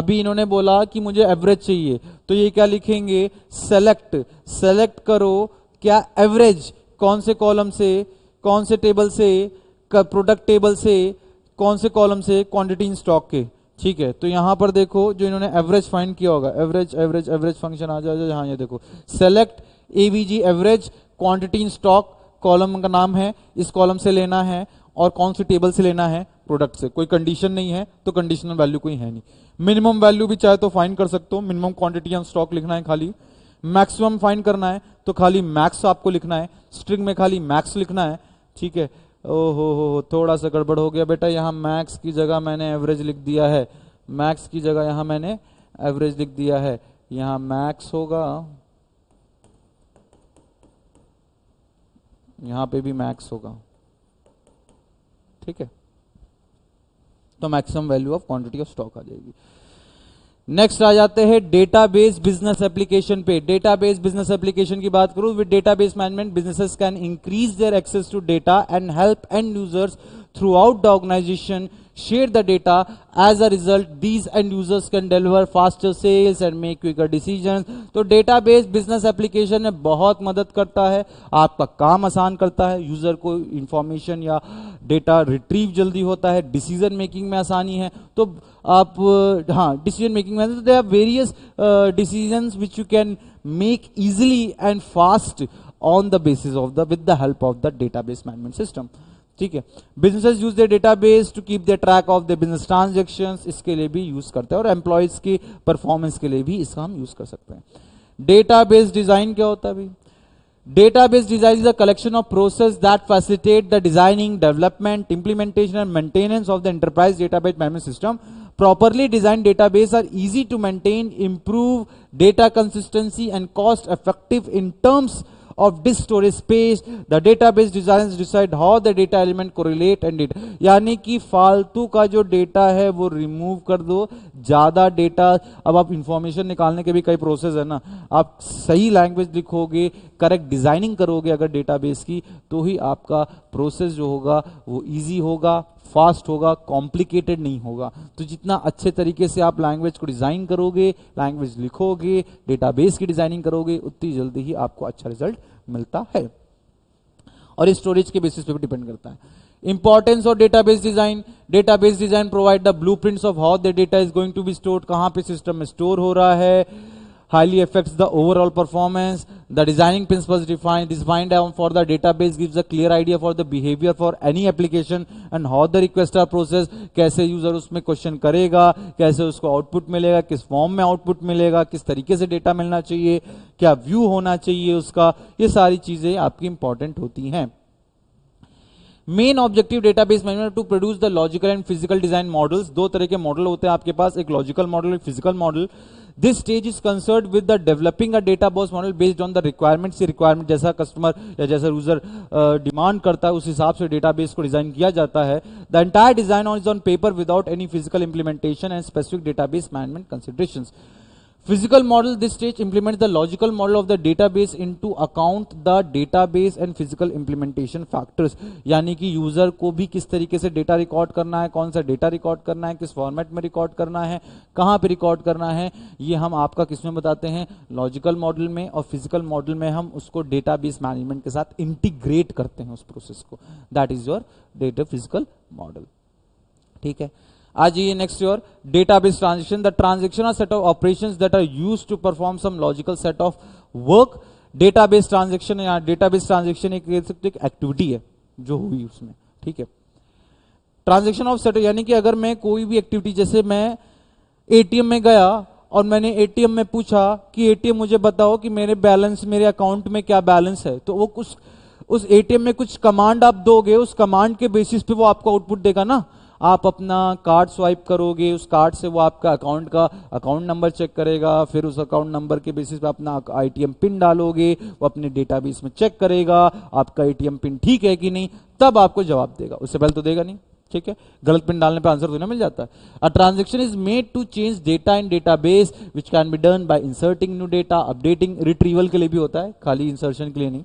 अभी इन्होंने बोला कि मुझे एवरेज चाहिए तो ये क्या लिखेंगे सेलेक्ट सेलेक्ट करो क्या एवरेज कौन से कॉलम से कौन से टेबल से प्रोडक्ट टेबल से कौन से कॉलम से क्वांटिटी इन स्टॉक के ठीक है तो यहां पर देखो जो इन्होंने एवरेज फाइंड किया होगा एवरेज एवरेज एवरेज फंक्शन आ जाए हाँ ये देखो select AVG average quantity in stock column का नाम है इस कॉलम से लेना है और कौन से टेबल से लेना है प्रोडक्ट से कोई कंडीशन नहीं है तो कंडीशनल वैल्यू कोई है नहीं मिनिमम वैल्यू भी चाहे तो फाइन कर सकते हो मिनिमम क्वांटिटी ऑन स्टॉक लिखना है खाली मैक्सिमम फाइन करना है तो खाली मैक्स आपको लिखना है स्ट्रिंग में खाली मैक्स लिखना है ठीक है ओहो हो हो थोड़ा सा गड़बड़ हो गया बेटा यहाँ मैक्स की जगह मैंने एवरेज लिख दिया है मैक्स की जगह यहाँ मैंने एवरेज लिख दिया है यहाँ मैक्स होगा यहाँ पे भी मैक्स होगा ठीक है तो maximum value of quantity of stock आ जाएगी नेक्स्ट आ जाते हैं डेटाबेस बिजनेस एप्लीकेशन पे डेटाबेस बिजनेस एप्लीकेशन की बात करूं with database management businesses can increase their access to data and help and users throughout the organization, share the data. As a result, these end users can deliver faster sales and make quicker decisions. so तो database business application में बहुत मदद करता है आपका काम आसान करता है यूजर को इंफॉर्मेशन या डेटा रिट्रीव जल्दी होता है डिसीजन मेकिंग में आसानी है तो आप हाँ decision making there are various uh, decisions which you can make easily and fast on the basis of the with the help of the database management system ठीक है businesses use the database to keep the track of the business transactions इसके लिए भी use करते हैं और employees की performance के लिए भी इसका हम यूज कर सकते हैं डेटाबेस डिजाइन क्या होता है database design is a collection of process that facilitate the designing development implementation and maintenance of the enterprise base management system properly design database are easy to maintain improve data consistency and cost effective in terms of disk storage space the database designs decide how the data element correlate and it यानी कि फालतू का जो data है वो remove कर दो ज़्यादा डेटा अब आप इंफॉर्मेशन निकालने के भी कई प्रोसेस है ना आप सही लैंग्वेज लिखोगे करेक्ट डिजाइनिंग करोगे अगर डेटाबेस की तो ही आपका प्रोसेस जो होगा वो इजी होगा फास्ट होगा कॉम्प्लिकेटेड नहीं होगा तो जितना अच्छे तरीके से आप लैंग्वेज को डिज़ाइन करोगे लैंग्वेज लिखोगे डेटाबेस की डिज़ाइनिंग करोगे उतनी जल्दी ही आपको अच्छा रिजल्ट मिलता है और स्टोरेज के बेसिस पे भी डिपेंड करता है importance of database design database design provide the blue of how the data is going to be store कहां पे सिस्टम में स्टोर हो रहा है highly affects the overall performance. The designing principles defined, defined for the database gives a clear idea for the behavior for any application and how the request are process, kaise user usme question karega kaise usko output milega kis form mein output milega kis tarike se data milna chahiye kya view hona chahiye uska ye sari cheeze aapki important hoti hain main objective database management to produce the logical and physical design models दो तरह के model होते हैं आपके पास एक logical model एक physical model this stage is concerned with the developing a data base model based on the requirement से रिक्वायरमेंट जैसा कस्टमर या जैसा यूजर डिमांड करता है उस हिसाब से डेटाबेस को डिजाइन किया जाता है the entire design on is on paper without any physical implementation and specific database management consideration physical model this stage implement the logical model of the data database into account the data database and physical implementation factors यानी कि user को भी किस तरीके से data record करना है कौन सा डेटा रिकॉर्ड करना है किस फॉर्मेट में रिकॉर्ड करना है कहाँ पे रिकॉर्ड करना है ये हम आपका किसमें बताते हैं लॉजिकल मॉडल में और फिजिकल मॉडल में हम उसको डेटा बेस मैनेजमेंट के साथ इंटीग्रेट करते हैं उस प्रोसेस को that is your data physical model ठीक है As you next your database transaction the transaction set of operation that are use to perform some logical set of work database transaction या database transaction एक सकते तो activity है जो हुई उसमें ठीक है ट्रांजेक्शन ऑफ सेट यानी कि अगर मैं कोई भी एक्टिविटी जैसे मैं एटीएम में गया और मैंने एटीएम में पूछा कि एटीएम मुझे बताओ कि मेरे बैलेंस मेरे अकाउंट में क्या बैलेंस है तो वो कुछ उस एटीएम में कुछ कमांड आप दोगे उस कमांड के बेसिस पे वो आपको आउटपुट देगा ना आप अपना कार्ड स्वाइप करोगे उस कार्ड से वो आपका अकाउंट का अकाउंट नंबर चेक करेगा फिर उस अकाउंट नंबर के बेसिस पे अपना आईटीएम पिन डालोगे वो अपने डेटाबेस में चेक करेगा आपका एटीएम पिन ठीक है कि नहीं तब आपको जवाब देगा उससे पहले तो देगा नहीं ठीक है गलत पिन डालने पर आंसर तो ना मिल जाता है a transaction is made to change data in database which can be done by inserting new data updating retrieval के लिए भी होता है खाली इंसर्शन के लिए नहीं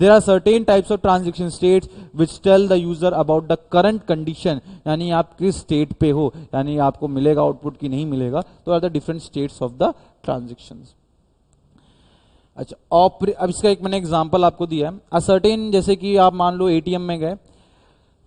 there are certain types of transaction state which tell the user about the current condition यानी आप किस स्टेट पे हो यानी आपको मिलेगा आउटपुट की नहीं मिलेगा तो are the different state of the transaction अच्छा ऑपरे अब इसका एक मैंने एग्जाम्पल आपको दिया है असर्टेन जैसे कि आप मान लो एटीएम में गए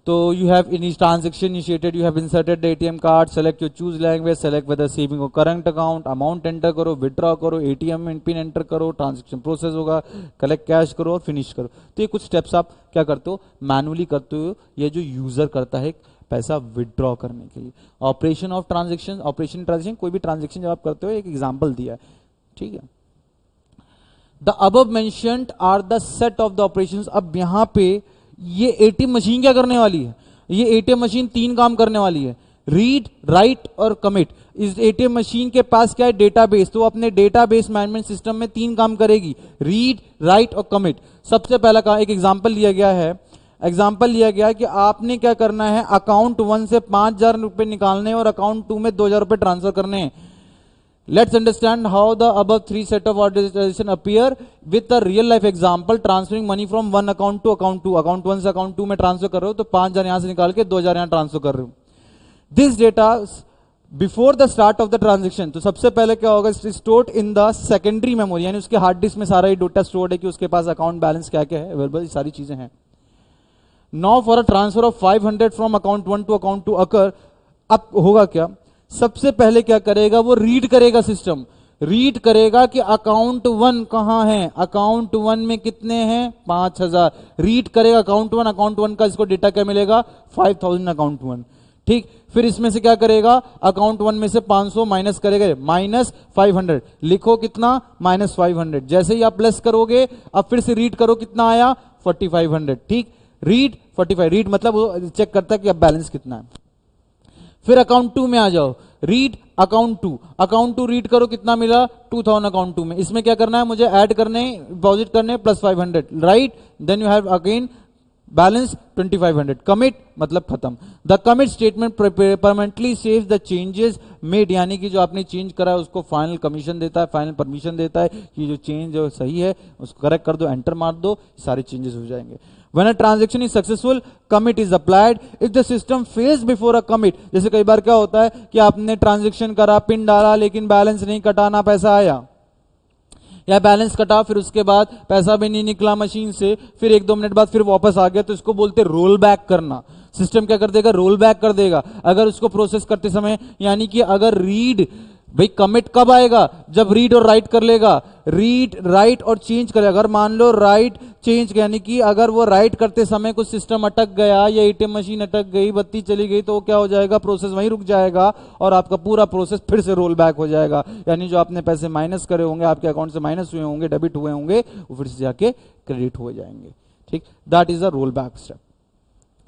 तो you have in transaction initiated you have inserted ATM card select your choose language select whether saving और करंट अकाउंट अमाउंट एंटर करो विड्रॉ करो एटीएम टी पिन एंटर करो ट्रांजेक्शन प्रोसेस होगा कलेक्ट कैश करो और फिनिश करो तो ये कुछ स्टेप्स आप क्या करते हो मैनुअली करते हो ये जो यूजर करता है पैसा विदड्रॉ करने के लिए operation of transaction operation transaction कोई भी ट्रांजेक्शन जब आप करते हो एक एग्जाम्पल दिया है ठीक है द अब मैं सेट ऑफ द ऑपरेशन अब यहां पे ये एटीएम मशीन क्या करने वाली है ये एटीएम मशीन तीन काम करने वाली है रीड राइट और कमिट इस एटीएम मशीन के पास क्या है डेटाबेस तो अपने डेटाबेस मैनेजमेंट सिस्टम में तीन काम करेगी रीड राइट और कमिट सबसे पहला काम एक एग्जाम्पल लिया गया है एग्जाम्पल लिया गया कि आपने क्या करना है अकाउंट वन से पांच हज़ार रुपए निकालने और अकाउंट टू में दो हज़ार रुपए ट्रांसफर करने हैं Let's अंडरस्टैंड हाउ द अब three set of organization appear with a real life example transferring money from one account to account two account से अकाउंट टू में ट्रांसफर कर रहे हो तो पांच हजार यहां से निकाल के दो हजार यहां ट्रांसफर कर रहे हो this data before the start of the transaction तो सबसे पहले क्या होगा stored in the secondary memory यानी उसके हार्ड डिस्क में सारा ये डेटा स्टोर्ड है कि उसके पास अकाउंट बैलेंस क्या क्या है अवेलेबल सारी चीजें हैं now for a transfer of five hundred from account one to account two अकर अब होगा क्या सबसे पहले क्या करेगा वो रीड करेगा सिस्टम रीड करेगा कि अकाउंट वन कहां है अकाउंट वन में कितने हैं पांच हजार रीड करेगा अकाउंट वन अकाउंट वन का इसको डेटा क्या मिलेगा फाइव थाउजेंड अकाउंट वन ठीक फिर इसमें से क्या करेगा अकाउंट वन में से 500 माइनस करेगा माइनस 500 लिखो कितना माइनस 500 जैसे ही आप प्लस करोगे अब फिर से रीड करो कितना आया 4500 ठीक रीड 45 रीड मतलब चेक करता है कि अब बैलेंस कितना है फिर अकाउंट टू में आ जाओ read account two account two read करो कितना मिला टू थाउजेंड अकाउंट टू में इसमें क्या करना है मुझे ऐड करने डिपॉजिट करने plus five hundred right then you have again balance twenty five hundred commit मतलब खत्म the commit statement permanently save the changes made यानी कि जो आपने चेंज करा है उसको फाइनल कमीशन देता है फाइनल परमिशन देता है कि जो चेंज सही है उसको करेक्ट कर दो एंटर मार दो सारे चेंजेस हो जाएंगे When a transaction is successful, commit is applied. If the system fails before a commit, जैसे कई बार क्या होता है कि आपने ट्रांजेक्शन करा पिन डाला लेकिन बैलेंस नहीं कटाना पैसा आया या बैलेंस कटा फिर उसके बाद पैसा भी नहीं निकला मशीन से फिर एक दो मिनट बाद फिर वापस आ गया तो इसको बोलते रोल बैक करना सिस्टम क्या कर देगा रोल बैक कर देगा अगर उसको प्रोसेस करते समय यानी कि अगर रीड भाई कमिट कब आएगा जब रीड और राइट कर लेगा रीड राइट और चेंज करेगा अगर मान लो राइट चेंज यानी कि अगर वो राइट करते समय कुछ सिस्टम अटक गया या एटीएम मशीन अटक गई बत्ती चली गई तो क्या हो जाएगा प्रोसेस वहीं रुक जाएगा और आपका पूरा प्रोसेस फिर से रोल बैक हो जाएगा यानी जो आपने पैसे माइनस करे होंगे आपके अकाउंट से माइनस हुए होंगे डेबिट हुए होंगे वो फिर से जाके क्रेडिट हो जाएंगे ठीक that is a roll back step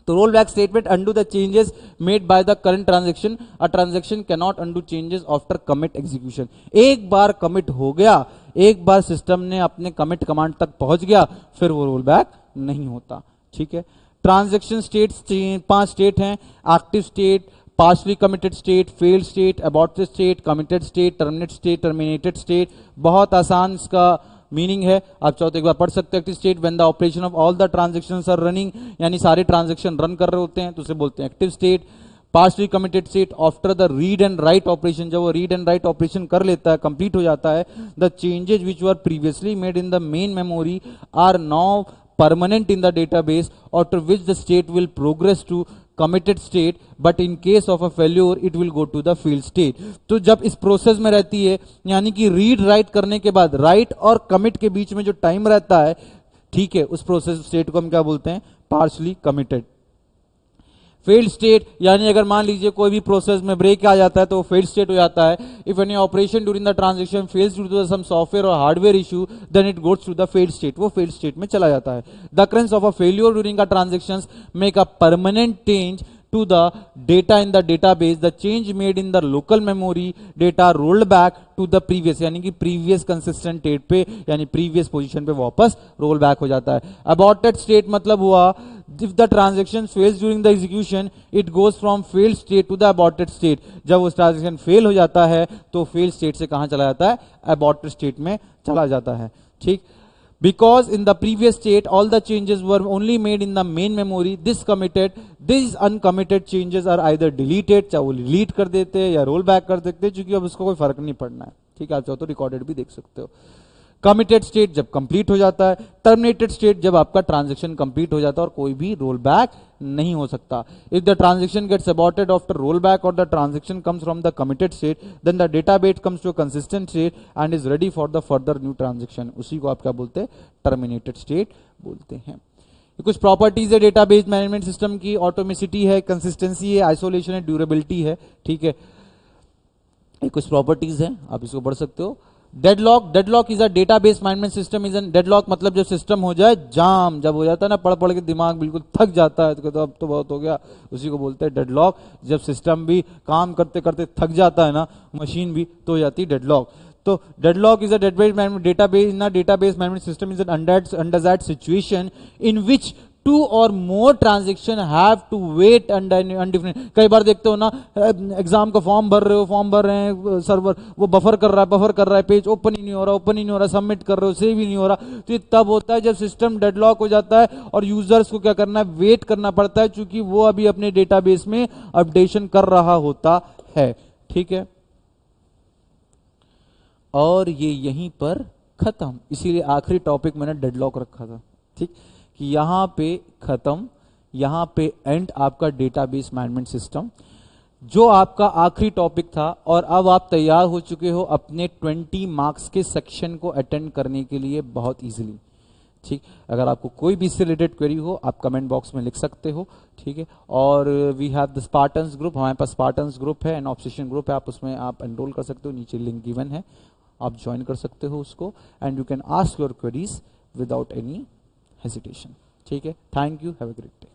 तो roll back statement undo the changes made by the current transaction a transaction cannot undo changes after commit execution एक बार कमिट हो गया एक बार सिस्टम ने अपने कमिट कमांड तक पहुंच गया फिर वो रोल बैक नहीं होता ठीक है ट्रांजेक्शन स्टेट पांच स्टेट हैं active state partially committed state fail state aborted state committed state terminate state terminated state बहुत आसान इसका मीनिंग है आप चाहो तो एक बार पढ़ सकते हैं state when the operation of all the transaction are running यानी सारे ट्रांजेक्शन रन कर रहे होते हैं तो उसे बोलते हैं active state partially committed state after the read and write operation जब वो रीड एंड राइट ऑपरेशन कर लेता है कंप्लीट हो जाता है the changes which were previously made in the main memory are now permanent in the data database after which the state will progress to committed state but in case of a failure it will go to the failed state तो जब इस process में रहती है यानी कि read write करने के बाद राइट और कमिट के बीच में जो टाइम रहता है ठीक है उस प्रोसेस स्टेट को हम क्या बोलते हैं पार्शली कमिटेड फेल्ड स्टेट यानी अगर मान लीजिए कोई भी प्रोसेस में ब्रेक आ जाता है तो फेल्ड स्टेट हो जाता है if any operation during the transaction fails due to some software और hardware issue then it goes to the failed state वो फेल्ड स्टेट में चला जाता है the occurrence of a failure during a transaction make a permanent change to the data in the database the change made in the local memory data rolled back to the previous yani ki previous consistent state pe yani previous position pe wapas roll back ho jata hai aborted state matlab hua if the transaction fails during the execution it goes from failed state to the aborted state jab us transaction fail ho jata hai to failed state se kahan chala jata hai aborted state में चला जाता है ठीक because in the previous state all the changes were only made in the main memory this committed these uncommitted changes are either deleted chahe wo delete kar dete हैं या roll back kar देते हैं क्योंकि अब उसको कोई फर्क नहीं पड़ना है ठीक है आप चाहो तो रिकॉर्डेड भी देख सकते हो कमिटेड स्टेट जब कंप्लीट हो जाता है टर्मिनेटेड स्टेट जब आपका ट्रांजेक्शन कंप्लीट हो जाता है और कोई भी रोल बैक नहीं हो सकता if the transaction gets aborted after roll back और the transaction comes from the committed state then the database comes to consistent state and is ready for the further new transaction उसी को आप क्या बोलते हैं terminated state बोलते हैं कुछ प्रॉपर्टीज है डेटाबेस मैनेजमेंट सिस्टम की ऑटोमेसिटी है कंसिस्टेंसी है आइसोलेशन है ड्यूरेबिलिटी है ठीक है कुछ प्रॉपर्टीज हैं आप इसको पढ़ सकते हो deadlock deadlock is a data base management system is an deadlock मतलब जब सिस्टम हो जाए जाम जब हो जाता है ना पढ़ पढ़ के दिमाग बिल्कुल थक जाता है तो तो अब तो बहुत हो गया उसी को बोलते हैं डेडलॉक जब सिस्टम भी काम करते करते थक जाता है ना मशीन भी तो हो जाती है डेडलॉक तो deadlock is a database management database ना base management system is an under undesired situation in which two और more transaction have to wait indifferent कई बार देखते हो ना एग्जाम का फॉर्म भर रहे हो फॉर्म भर रहे हैं सर्वर वो बफर कर रहा है बफर कर रहा है पेज ओपन ही नहीं हो रहा ओपन ही नहीं हो रहा सबमिट कर रहे हो सेव ही नहीं हो रहा तो ये तब होता है जब सिस्टम डेडलॉक हो जाता है और यूजर्स को क्या करना है वेट करना पड़ता है चूंकि वो अभी अपने डेटाबेस में अपडेशन कर रहा होता है ठीक है और ये यहीं पर खत्म इसीलिए आखिरी टॉपिक मैंने डेडलॉक रखा था ठीक कि यहां पे ख़त्म यहां पे एंड आपका डेटाबेस मैनेजमेंट सिस्टम जो आपका आखिरी टॉपिक था और अब आप तैयार हो चुके हो अपने 20 मार्क्स के सेक्शन को अटेंड करने के लिए बहुत इजीली ठीक अगर आपको कोई भी इससे रिलेटेड क्वेरी हो आप कमेंट बॉक्स में लिख सकते हो ठीक है और we have the Spartans group हमारे पास स्पार्टन्स ग्रुप है एंड ऑप्शन ग्रुप है आप उसमें आप एनरोल कर सकते हो नीचे लिंक गिवन है आप ज्वाइन कर सकते हो उसको and you can ask your queries without any hesitation ठीक है thank you have a great day